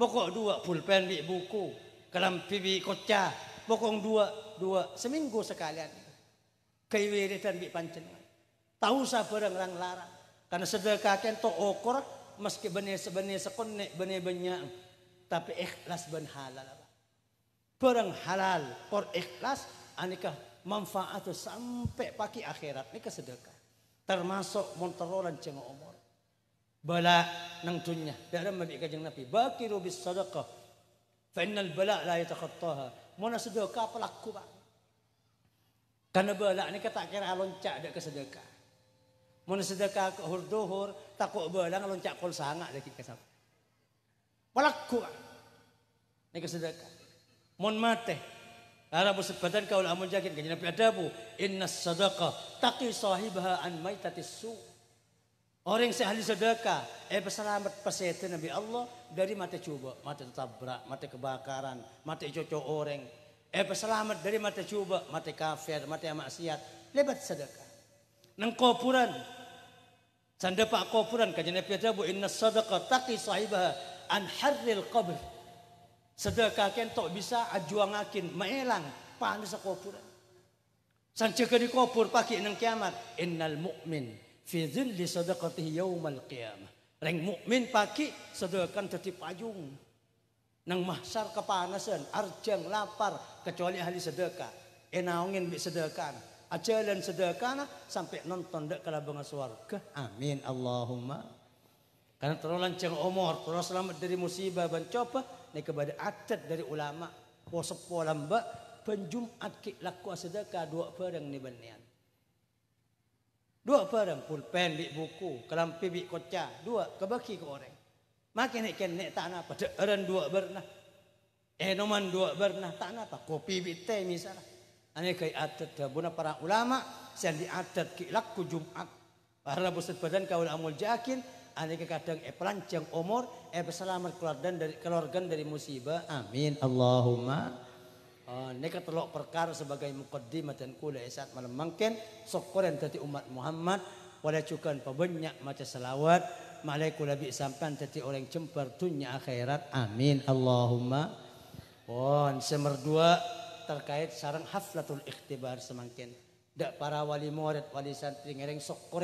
Pokok dua pulpen bik buku, kalam pibi kocah. Pokong dua dua seminggu sekalian. Kewiritan bik panjenengan. Tahu sabarang orang larang. Karena sedekah kan to okor meski benih sebenih sekonek benih banyak tapi ikhlas ben halal. Barang halal or ikhlas anikah manfaat sampai pagi akhirat ini kesedekah. Termasuk montorolan cengok omor bala ng dunya. Daram mabi kajang Nabi. Bakiru bis sadaqah. Fa innal bala la yataqattaha. Muna sedekah pelaku pak. Karena bala ni kata kira loncak dak ke sedekah. Muna sedekah ke hurduhur takut bala loncak kol sangak lagi kasap. Pelaku pak. Ni ke sedekah. Mun mate. Ara musibatan kau lamun jakin kajang Nabi adabu. Inna sadaqah taqi sahibaha an maitatis su'. Orang yang ahli sedekah, eh peselamat pesetan Nabi Allah dari mata coba, mata tabrak, mata kebakaran, mata cocok orang. Eh peselamat dari mata coba, mata kafir, mata maksiat, lebat sedekah. Nang kopuran, sanda pak kopuran kajana piada bu inna sedekah taki sahibah an harril qabr. Sedekah kentok bisa ajuangakin, maelang, panas kopuran. San di kubur pagi nang kiamat. Innal mu'min fi dhilli sadaqatihi yawmal qiyamah. Reng mukmin pagi sedekan jadi payung. Nang mahsyar kepanasan, arjang lapar kecuali ahli sedekah. Enaungin bi sedekah. Ajalan sedekah sampai nonton dak kalabangan surga. Amin Allahumma. Karena terulang lancang omor. Terus selamat dari musibah dan coba ni kepada adat dari ulama. Wasepo lamba penjumat ki laku sedekah dua perang ni benian. Dua peran pulpen di buku, kelampi bik koca, dua kebaki ke orang. Makin nak kena tak nak apa, deran dua bernah. Enoman dua bernah tak apa, kopi bik teh misalnya. Ini kaya atat eh, buna para ulama, yang diadat atat ke laku Jum'at. Para busat badan kawal amul jakin, ini kadang eh pelancang umur, eh berselamat keluarga dari musibah. Amin. Allahumma. Eh, Neka telok perkara sebagai mukaddimah dan kula esat malam mungkin sok koren tadi umat Muhammad wala cukan pabanyak maca selawat malaikat sampan tadi orang cemper dunia akhirat amin Allahumma pon semerdua terkait sarang haflatul ikhtibar semangkin dak para wali murid wali santri ngereng sok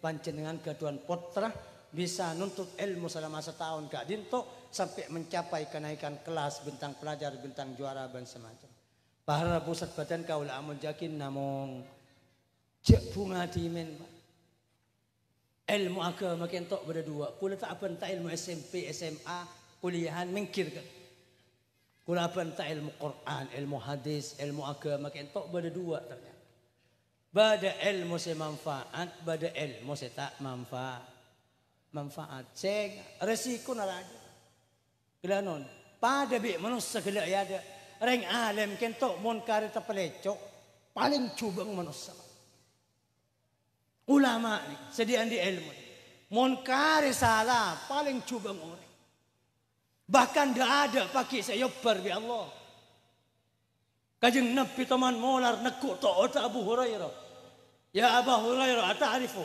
pancen dengan gaduan potrah bisa nuntut ilmu selama setahun gak dintok sampai mencapai kenaikan kelas bintang pelajar, bintang juara dan semacam. Bahara pusat badan kaul amun jakin namun cek bunga dimen ilmu agama makin tok berdua. Kula tak apa tak ilmu SMP, SMA, kuliahan mengkir ke. Kula apa tak ilmu Quran, ilmu hadis, ilmu agama makin tok berdua ternyata. Bada ilmu saya manfaat, bada ilmu saya tak manfaat. Manfaat. Saya resiko naraja. Gila non. Pada bi manusia gila ya ada. Reng alam kento munkar itu pelecok. Paling cubang manusia. Ulama ni sediaan di ilmu. Munkar salah paling cubang orang. Bahkan dah ada pakai saya ya bi Allah. Kajeng nabi teman molar nekuk tu otak Abu Hurairah. Ya Abu Hurairah, atarifu.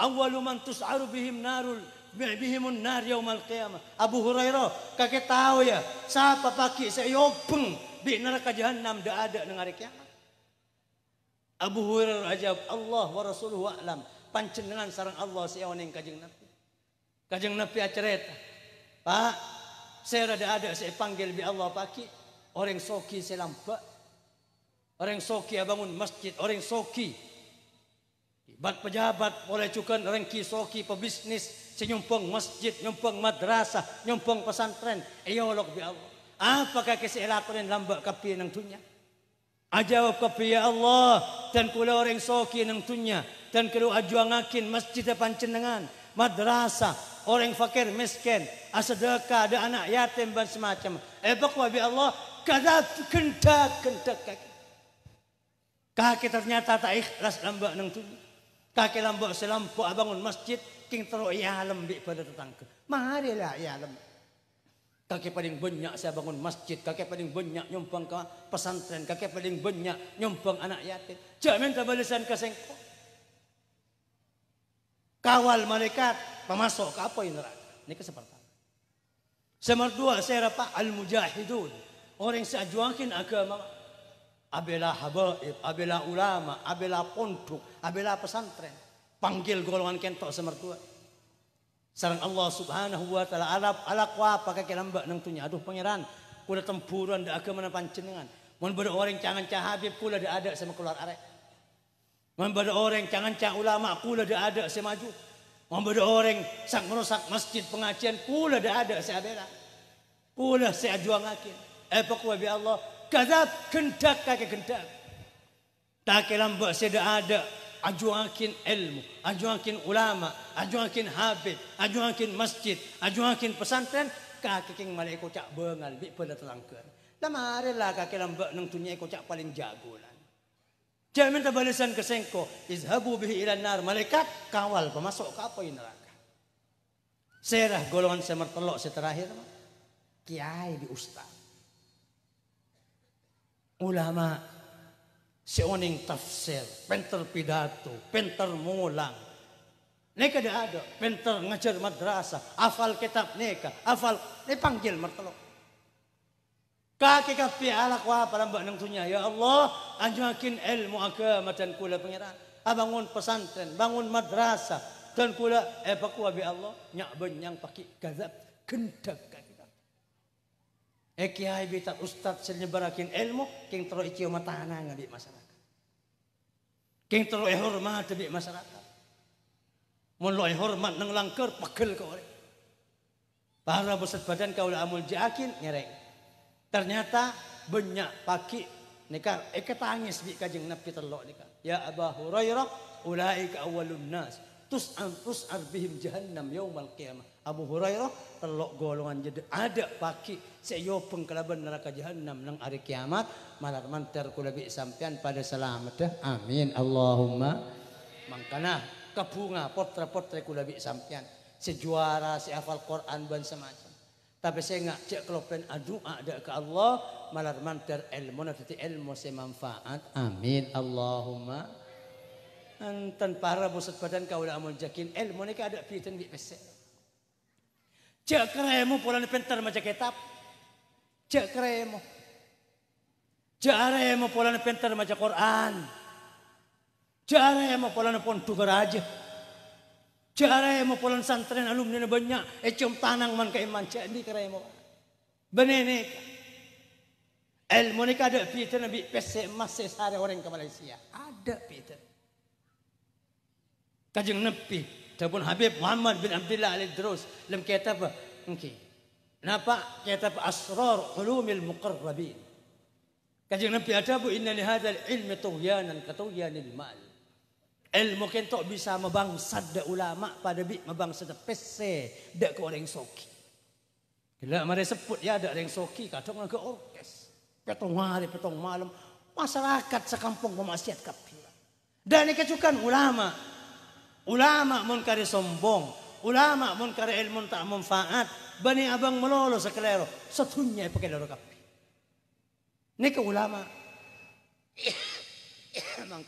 Awalu man tus'aru bihim narul bihim nar yaum al qiyamah abu hurairah kake tahu ya siapa pakai saya yopeng di neraka jahanam de ada dengar kiamat abu hurairah jawab allah wa rasuluhu alam pancen dengan sarang allah si awan yang kajeng nabi kajeng nabi acret pak saya rada ada saya panggil bi allah pakai orang soki saya lampak orang soki abangun masjid orang soki Bat pejabat boleh cukup rengki soki pebisnis senyumpung masjid nyumpung madrasah nyumpung pesantren ayo lok bi Allah apakah kesihatan yang lambat kapi yang tunya ajawab kapi ya Allah dan kula orang soki yang tunya dan kelu ajuang akin masjid depan cenengan madrasah orang fakir miskin asedeka ada anak yatim dan semacam ebak eh, wa Allah kada kentak kentak kaki kaki ternyata tak ikhlas lambat yang tunya Kakek Kakilambok selampo abangun masjid, king tero ihalem ya, bi pada tetangga. marilah lah ya, ihalem. Kakek paling banyak saya bangun masjid, kakek paling banyak nyumbang ke pesantren, kakek paling banyak nyumbang anak yatim. Jamin tabalisan ke sengkok. Kawal malaikat, pemasok apa yang neraka. Ini kesempatan. Semar dua saya rapat al-mujahidun. Orang yang seajuangkin agama abela habaib, abela ulama, abela pondok, abela pesantren. Panggil golongan kentok semertua. Sarang Allah subhanahu wa ta'ala alap pakai kelambak nang tunya. Aduh pangeran, kuda tempuran da agama nang panjenengan. Mun bada orang cangan cah habib kula da ada sama keluar arek. Mun bada orang cangan cah ulama kula da ada sama maju. Mun bada orang sang merusak masjid pengajian kula da ada saya bela. Kula saya juang akhir. Eh pokoknya bi Allah Kazab kendak kaki kendak. Tak kira kelamba sedar ada. Ajuakin ilmu, ajuakin ulama, ajuakin habib, ajuakin masjid, ajuakin pesantren. Kaki king malai kocak bengal, bi pun terangkan. Lama hari lah kaki lambak nang tunyai kocak paling jago lah. Jamin tabalisan kesengko, izhabu bihi ilan nar malaikat kawal pemasok ke apa neraka. Serah golongan semertelok seterakhir, kiai di ustaz. ulama, si seuning tafsir, penter pidato, penter mulang. Neka da ada, penter ngajar madrasah, afal kitab neka, afal, ne panggil mertelok, Kaki kapi ala ko palambak ng tunya. Ya Allah, anjakin ilmu agama dan kula pengiran. Abangun ah, pesantren, bangun madrasah. Dan kula eh pakuwa bi Allah. Nyak benyang paki gazab. Gendak Eki eh, hai bitat ustad senyebarakin ilmu king teru iki matana ngadik masyarakat. King teru eh hormat bi masyarakat. Mun lo eh hormat nang langker pegel kau ore. Para beset badan kau amul jakin nyereng. Ternyata banyak paki nekar, eka tangis bi kajeng nabi telo nikah. Ya Abah Hurairah ulaika awalun nas tus'an tus'ar bihim jahannam yaumal qiyamah. Abu Hurairah telok golongan jadi ada paki sayopeng kalaban neraka jahanam nang hari kiamat malar mantar kula bi pada selamat amin Allahumma mangkana kabunga potra-potra kula bi sejuara si hafal Quran ban semacam tapi saya nggak cek kelopen aduh ah, ada ke Allah malar mantar ilmu nanti ilmu saya manfaat amin Allahumma antan para busat badan kau udah amun jakin ilmu ni ada fitan bi pesek Cek keremu pulang pentar macam kitab. Cek keremo. Jare mo pola na pentar maca Quran. Jare mo pola na pontu beraja. Jare mo pola na santren alumni na banyak. Eh cium tanang man kai man cek di keremo. Benene. Ilmu ni kada fitnah nabi pesek masih sehari orang ke Malaysia. Ada fitnah. Kajang nepi. Tapi pun Habib Muhammad bin Abdullah alidros. Lem kata apa? Mungkin. Okay. Napa kitab Asrar Ulumil Muqarrabin. Nabi ada bu inna li hadzal ilmi tughyanan Ilmu kentok bisa ulama pada bi pese orang soki. Gila mari sebut ya ada orang soki kadang ke orkes. Petong hari petong malam masyarakat sekampung pemaksiat Dan kecukan ulama. Ulama sombong, ulama ilmu tak manfaat, Bani abang melolo sa kalero. Sa tunya ay pagkalero kapi. Ni ulama.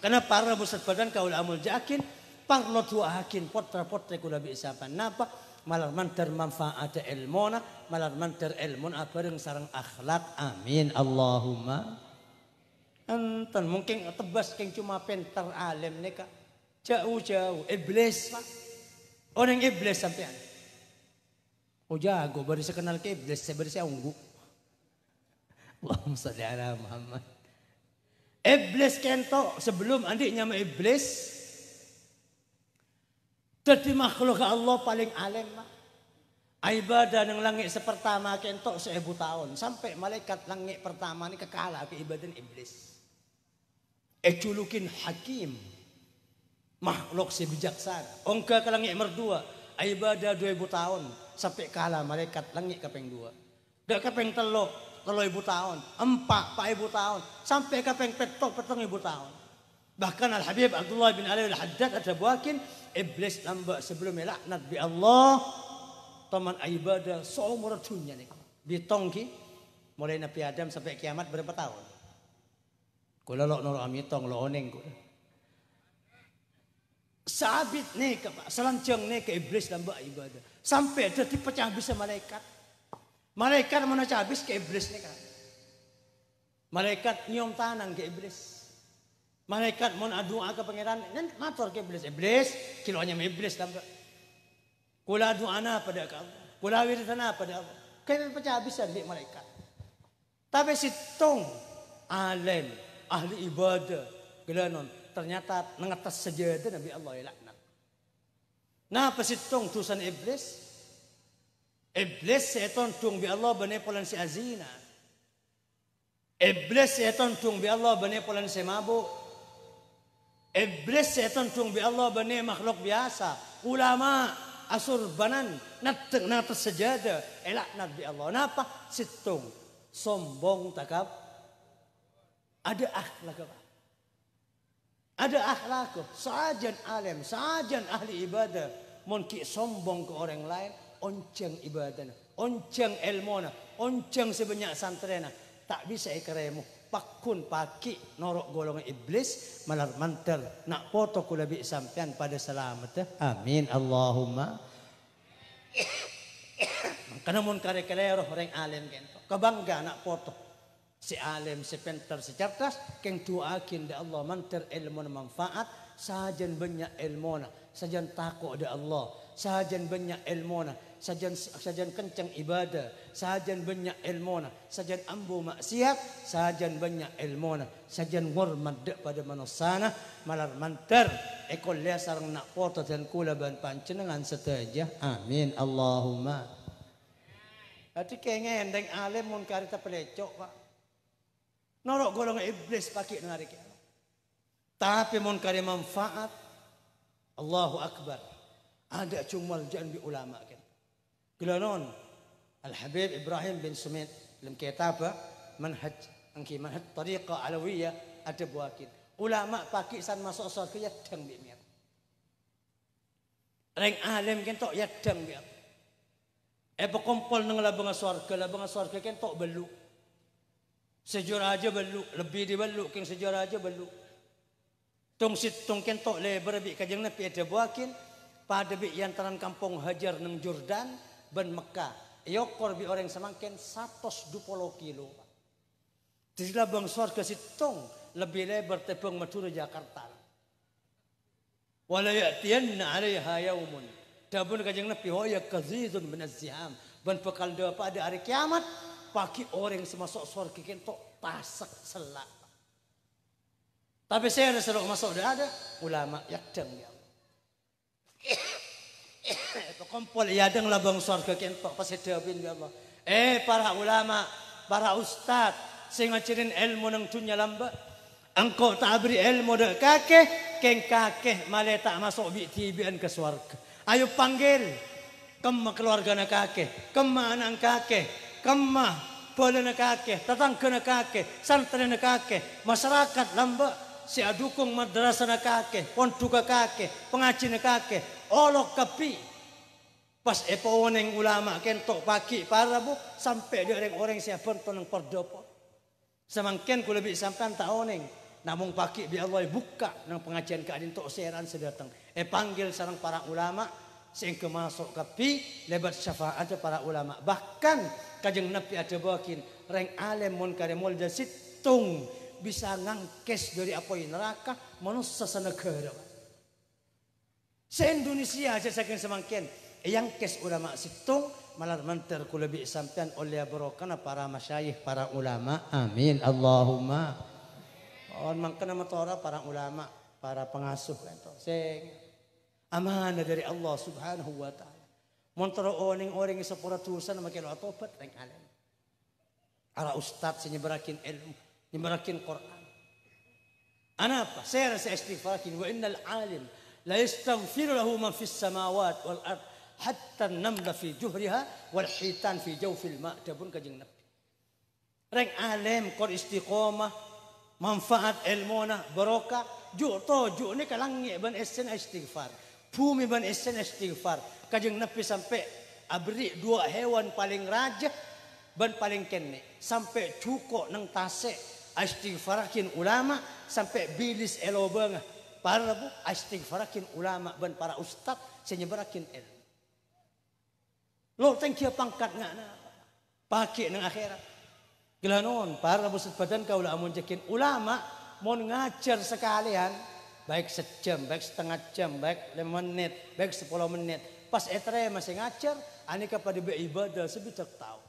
Kana para mo sa padan ka ulamol jakin. Parlo tua akin. Potra-potra ko labi isapan. Napa? Malarman ter manfaat ilmona. Malarman ter ilmon. Aparing sarang akhlak. Amin. Allahumma. Antan mungkin tebas keng cuma pentar alim neka Jauh-jauh. Iblis pak. Orang oh, iblis sampai Oh jago, baru saya kenal kay iblis, saya baru saya unggu. Allahumma salli Muhammad. Iblis kento sebelum andi nya iblis jadi makhluk Allah paling alim Ibadah yang langit sepertama kento seibu tahun. Sampai malaikat langit pertama ini kekala ke ibadah iblis. Eculukin hakim. Makhluk sebijaksana. Ongka ke langit merdua. Ibadah dua ibu tahun sampai kalah malaikat langit kapeng dua. Dak kapeng telok telok ibu tahun, empat pak ibu tahun, sampai kapeng petok petong ibu tahun. Bahkan Al Habib Abdullah bin Ali Al Haddad ada buakin iblis nambah sebelum laknat bi Allah taman ibadah seumur dunia nih. Bitongki mulai Nabi Adam sampai kiamat berapa tahun? Kula lok nol amitong lo oneng kula. Sabit nih ke Pak, selanjang nih ke iblis nambah ibadah. Sampai jadi pecah habis malaikat. Malaikat mana habis ke iblis nih kan. Malaikat nyium tanang ke iblis. Malaikat mau doa ke pangeran. Dan matur ke iblis. Iblis, kilonya iblis. Tambah. Kula doana pada kamu. Kula tanah pada kamu. kayaknya pecah habis di malaikat. Tapi si tong alim, ahli ibadah, gelanon. Ternyata ngetes sejadah Nabi Allah ya Napa si tong tusan iblis? Iblis si eton tung bi Allah bane polan si azina. Iblis si eton tung bi Allah bane polan si mabu. Iblis si eton tung bi Allah bane makhluk biasa. Ulama asurbanan natteng nata sejada elak nat bi Allah. Napa si tong sombong takap? Ada akhlak apa? Ada akhlak sajian alim, sajian ahli ibadah Mungkin sombong ke orang lain Onceng ibadah Onceng ilmu Onceng sebanyak santri Tak bisa ikramu Pakun pakik norok golongan iblis Malar mantel Nak potok lebih sampian pada selamat eh? Amin Allahumma <coughs> Kena mun kare kare roh orang alim Kebangga nak potok si alim, si pintar, si cerdas keng duakin da Allah manter ilmu manfaat sajen banyak ilmu na sajen takut de Allah sajen banyak ilmu na sajen sajen kencang ibadah sajen banyak ilmu na sajen ambu maksiat sajen banyak ilmu na sajen hormat da pada manusana malar manter, ekol le sarang nak foto dan kula ban pancenengan setajah amin Allahumma Tapi kengen deng alim mun karita pelecok pak Narok golong iblis pakai narik Tapi mun kare manfaat Allahu akbar. Ada cuma jan bi ulama kan. Gelanon Al Habib Ibrahim bin Sumit dalam kitab manhaj angki manhaj tariqah alawiyah ada buakin. Ulama pakai san masuk surga ya dang bi mir. Reng alim kan tok ya dang bi. Eh berkumpul nang labang surga, labang surga kan tok beluk. Sejarah aja beluk, lebih belu, king sejarah aja beluk. Tung sit tung kentok le berabi kajeng nepi ada buakin. Pada bi yantaran kampung hajar neng Jordan ben Mekah. Yokor bi orang semangken satos dupolo kilo. Tidak bang ke tong lebih lebar tepung Madura Jakarta. Wala ya'tiyanna 'alaiha yaumun. Tabun kajang napi hoya kazizun min az-ziham. Ben pekal pada hari kiamat pagi orang semasuk surga kentok pasak selak. Tapi saya ada serok masuk udah ada ulama yadeng ya. <coughs> Itu kompol yadeng labang surga kentok pas dawin ya Allah. Eh para ulama, para ustad saya ngajarin ilmu nang dunya lamba. Engkau tak beri ilmu dek kakeh, keng kakeh malah tak masuk bi tibian ke surga. Ayo panggil kemma keluarga nak kakeh, kemana anak kakeh, kemah boleh nekake, tetangga nekake, santri nekake, masyarakat lamba si adukung madrasah nekake, kakek ponduka kakek pengaji olok kepi pas epo neng ulama kentok pagi para bu sampai dia orang orang siapa toneng perdopo semangkin ku lebih sampai tak oneng namun pagi bi Allah buka nang pengajian keadaan tok seran sedatang eh panggil sarang para ulama sehingga kemasuk kepi lebat syafaat para ulama bahkan kajeng nabi ada bawakin reng alim mun kare mulda situng bisa ngangkes dari apa neraka manusia senegara se Indonesia aja saking semangkin yang kes ulama situng malah mentar ku lebih sampean oleh barokana para masyayikh para ulama amin Allahumma on mangkana matora para ulama para pengasuh kan sing amanah dari Allah Subhanahu wa taala. Montoro oning-oring sepuratusan make doa tobat reng alen. Ala ustaz nyeberakin ilmu, nyeberakin Quran. Anapa? Saya rasa istighfarakin wa innal alim la yastaghfiru lahu man fis samawat wal ard hatta namla fi juhriha wal hitan fi jawfil ma' dabun kajing Nabi. Reng alim kor istiqomah manfaat elmona barokah ju to ju ni kalangi ban esen istighfar. Pu memang esen istighfar. Kajeng nepi sampai abri dua hewan paling raja ban paling kene sampai cukok nang tasek istighfarakin ulama sampai bilis elo bang para bu istighfarakin ulama ban para ustad senyebarakin el lo tengkia pangkat ngak na pakai nang akhirat gelanon para bu badan kau lah amun jekin ulama mon ngajar sekalian baik sejam, baik setengah jam, baik lima menit, baik sepuluh menit. Pas etre masih ngajar, aneka pada beribadah sebijak tahu.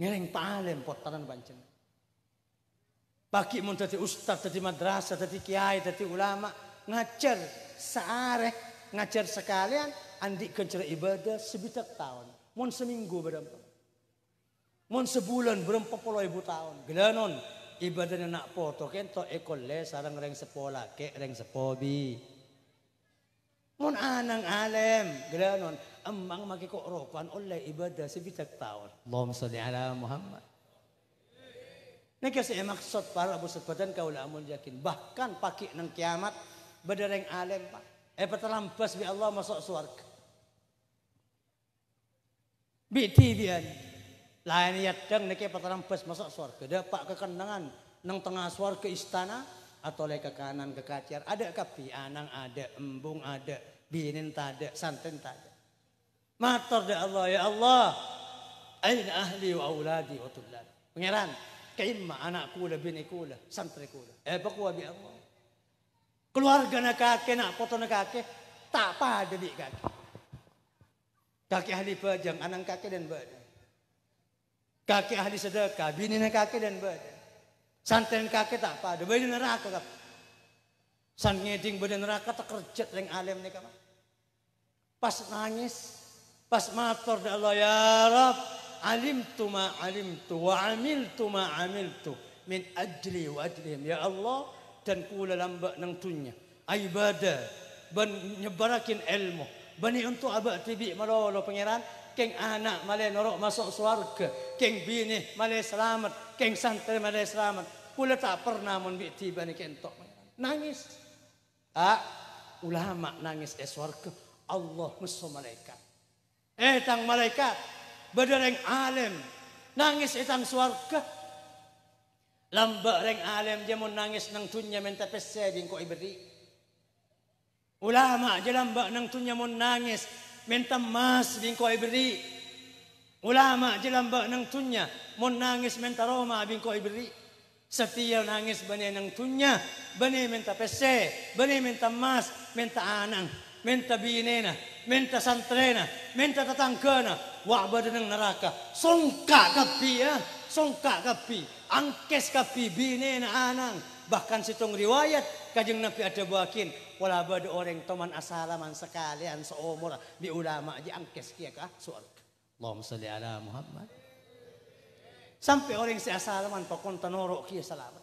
Ngereng paling potaran pancen. bagi mau jadi ustaz, jadi madrasah, jadi kiai, jadi ulama. Ngajar searek, ngajar sekalian. Andi kejar ibadah sebijak tahun. Mun seminggu berapa? Mun sebulan berapa puluh ibu tahun. Gelanon, ibadah na nak foto kento ekole sarang reng sepola ke reng sepobi. Mun anang alem, granon, emang makikorokan oleh ibadah sebitag taon. Allahumma salli ala Muhammad. Ini kasi maksud para abu sebatan kaulamun yakin. Bahkan paki nang kiamat, badareng alem pak. Eh patalampas bi Allah masuk suarga. Biti biyan. Lain yadeng niki peterang pas masuk surga. Dia pak kekenangan nang tengah surga istana atau le ke kanan ke kacer. Ada kapi anang ada embung ada binin tada santen tada. Matur ya Allah ya Allah. Ain ahli wa auladi wa tullad. Pangeran, kaimma anakku la biniku la santriku la. Eh bakwa bi Allah. Keluarga na kakek nak foto na kakek tak pada bi kakek. Kakek ahli bajang anang kakek dan bajang. Kakek ahli sedekah, bininya kakek dan badan. Santen kakek tak pada, bayi neraka kak. San ngeding badan neraka tak kerja leng alim nih kak. Pas nangis, pas matur dah Allah ya Rab. Alim tu ma alim tu, wa amil tu ma amil tu. Min ajli wa ajlim. Ya Allah, dan kula lambak nang tunya. Ibadah, ban nyebarakin ilmu. Bani untuk abak tibi malolo pangeran King anak malah norok masuk surga, King bini malah selamat. King santri malah selamat. Pula tak pernah mun bi tiba ni kentok. Nangis. Ah, ulama nangis es swarga. Allah mesu malaikat. Eh tang malaikat berdereng alim. Nangis etang surga, Lambak reng alim dia mau nangis nang tunya minta pesebing kok iberi. Ulama je lambak nang tunya mau nangis mentam mas bingko ko ibri ulama jilamba nang tunya mon nangis roma bin ko ibri setiap nangis bani nang tunya bani menta pese bani menta mas menta anang menta binena menta santrena menta tatangkana wa nang neraka songka kapi ya songka kapi angkes kapi binena anang bahkan situng riwayat Kajeng Nabi ada buakin. Wala badu orang toman asalaman sekalian seumur. di ulama aja angkes kia ka suarga. Allahumma salli ala Muhammad. Sampai orang si asalaman pakon tanoro kia salamat.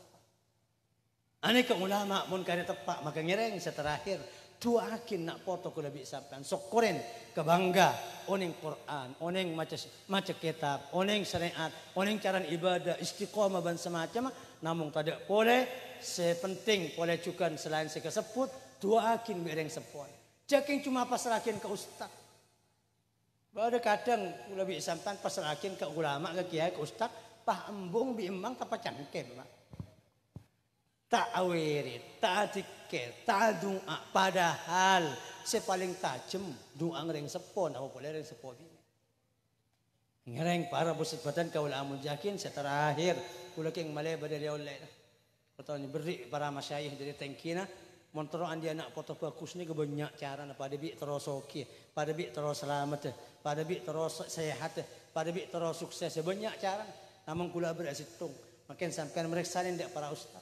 Ani ke ulama mun kada tepak maka ngereng seterakhir tuakin nak foto ku lebih sampean sok koren kebangga oneng Quran oneng maca maca kitab oneng syariat oneng cara ibadah istiqomah ban semacam namung tidak boleh sepenting boleh juga selain sebut dua akin miring sepon. jakin cuma pasrahin ke ustaz. Bahwa kadang lebih sampan pasrahin ke ulama ke kiai ke ustaz pah embung bi emang tak cangkem Tak awiri, tak dikir, tak doa. Padahal sepaling tajam doa ngering sepon. Apa boleh ngering sepon ini. Ngereng para buset badan kaulah amun yakin seterakhir. Kulaking malay badal yaulain. Katanya beri para jadi dari tengkina montoro andi anak kota bagus ni kebanyak cara nah. pada bi terus oke pada bi terus selamat pada bi terus sehat pada bi terus sukses banyak cara nah. namun kula berasitung makin sampai mereka salin dek para ustaz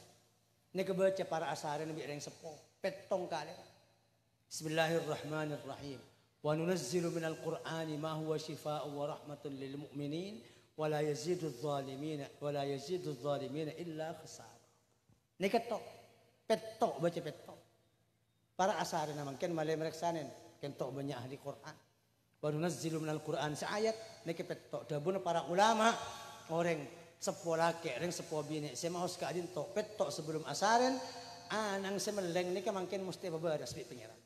ini kebaca para asarin biar yang sepo petong kali Bismillahirrahmanirrahim wa nunazzilu minal qur'ani ma huwa shifaa'un wa rahmatun lil mu'minin wa la yazidu adh-dhalimin wa la yazidu adh-dhalimin illa khasara Niketok. Petok baca petok. Para asari naman ken malay mereksanin. Kentok banyak ahli Quran. Baru nazilu minal Quran seayat. Ini petok. Dabun para ulama. Orang sepo laki, orang sepo bini. Saya mau sekadin tok petok sebelum asarin. Anang semeleng ni kemangkin mesti berberes di pengiran.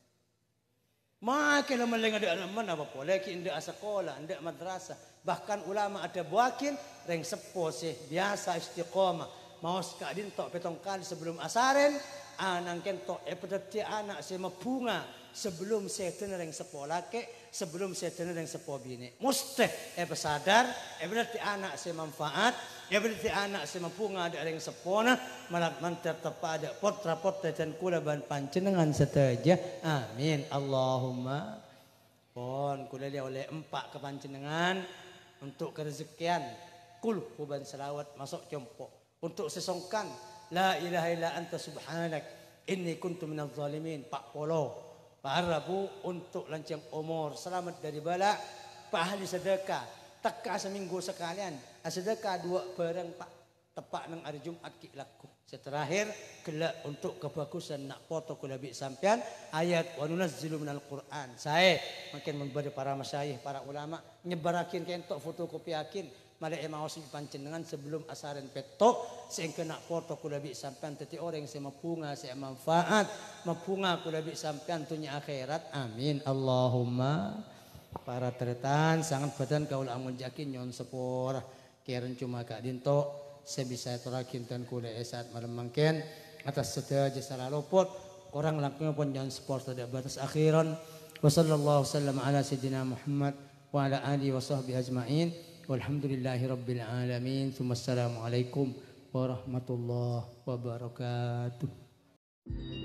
Makin lama lagi ada elemen apa boleh ki ndak sekolah, ndak madrasah. Bahkan ulama ada buakin reng sepo sih biasa istiqomah mau ka dinto petong kali sebelum asaren anang kento epetati eh, anak saya mabunga sebelum saya sepola sepolake sebelum saya tenereng musteh muste epe eh, sadar eh, berarti anak saya manfaat berarti anak saya mabunga ada yang sepona malak mantap ada potra potra dan kula ban pancenengan seteja amin Allahumma pon kula oleh empat kepancenengan untuk kerezekian kul huban selawat masuk compok untuk sesongkan la ilaha illa anta subhanak inni kuntu minaz zalimin Polo, Pak bu untuk lancang umur selamat dari bala pahali sedekah teka seminggu sekalian sedekah dua barang pak tepat nang hari Jumat ki laku. Seterakhir kela untuk kebagusan nak foto kula bi sampean ayat wa nunazzilu minal Quran. Saya makin memberi para masyayikh, para ulama nyebarakin kentok fotokopi akin. Mari emaos ni panjenengan sebelum asaran petok sing kena foto kula bi sampean teti orang sing mapunga saya manfaat mapunga kuda bi sampean tunya akhirat amin Allahumma para teretan sangat badan kaul amun jakin nyon sepur Keren cuma kak dinto bisa terakin dan kula esat malam mangken atas setia jasa lopot orang langkungnya pun nyon sepur tidak batas akhiran Wassalamualaikum warahmatullahi wabarakatuh. ala sayyidina Muhammad wa ala alihi wa sahbihi ajma'in والحمد لله رب العالمين ثم السلام عليكم ورحمة الله وبركاته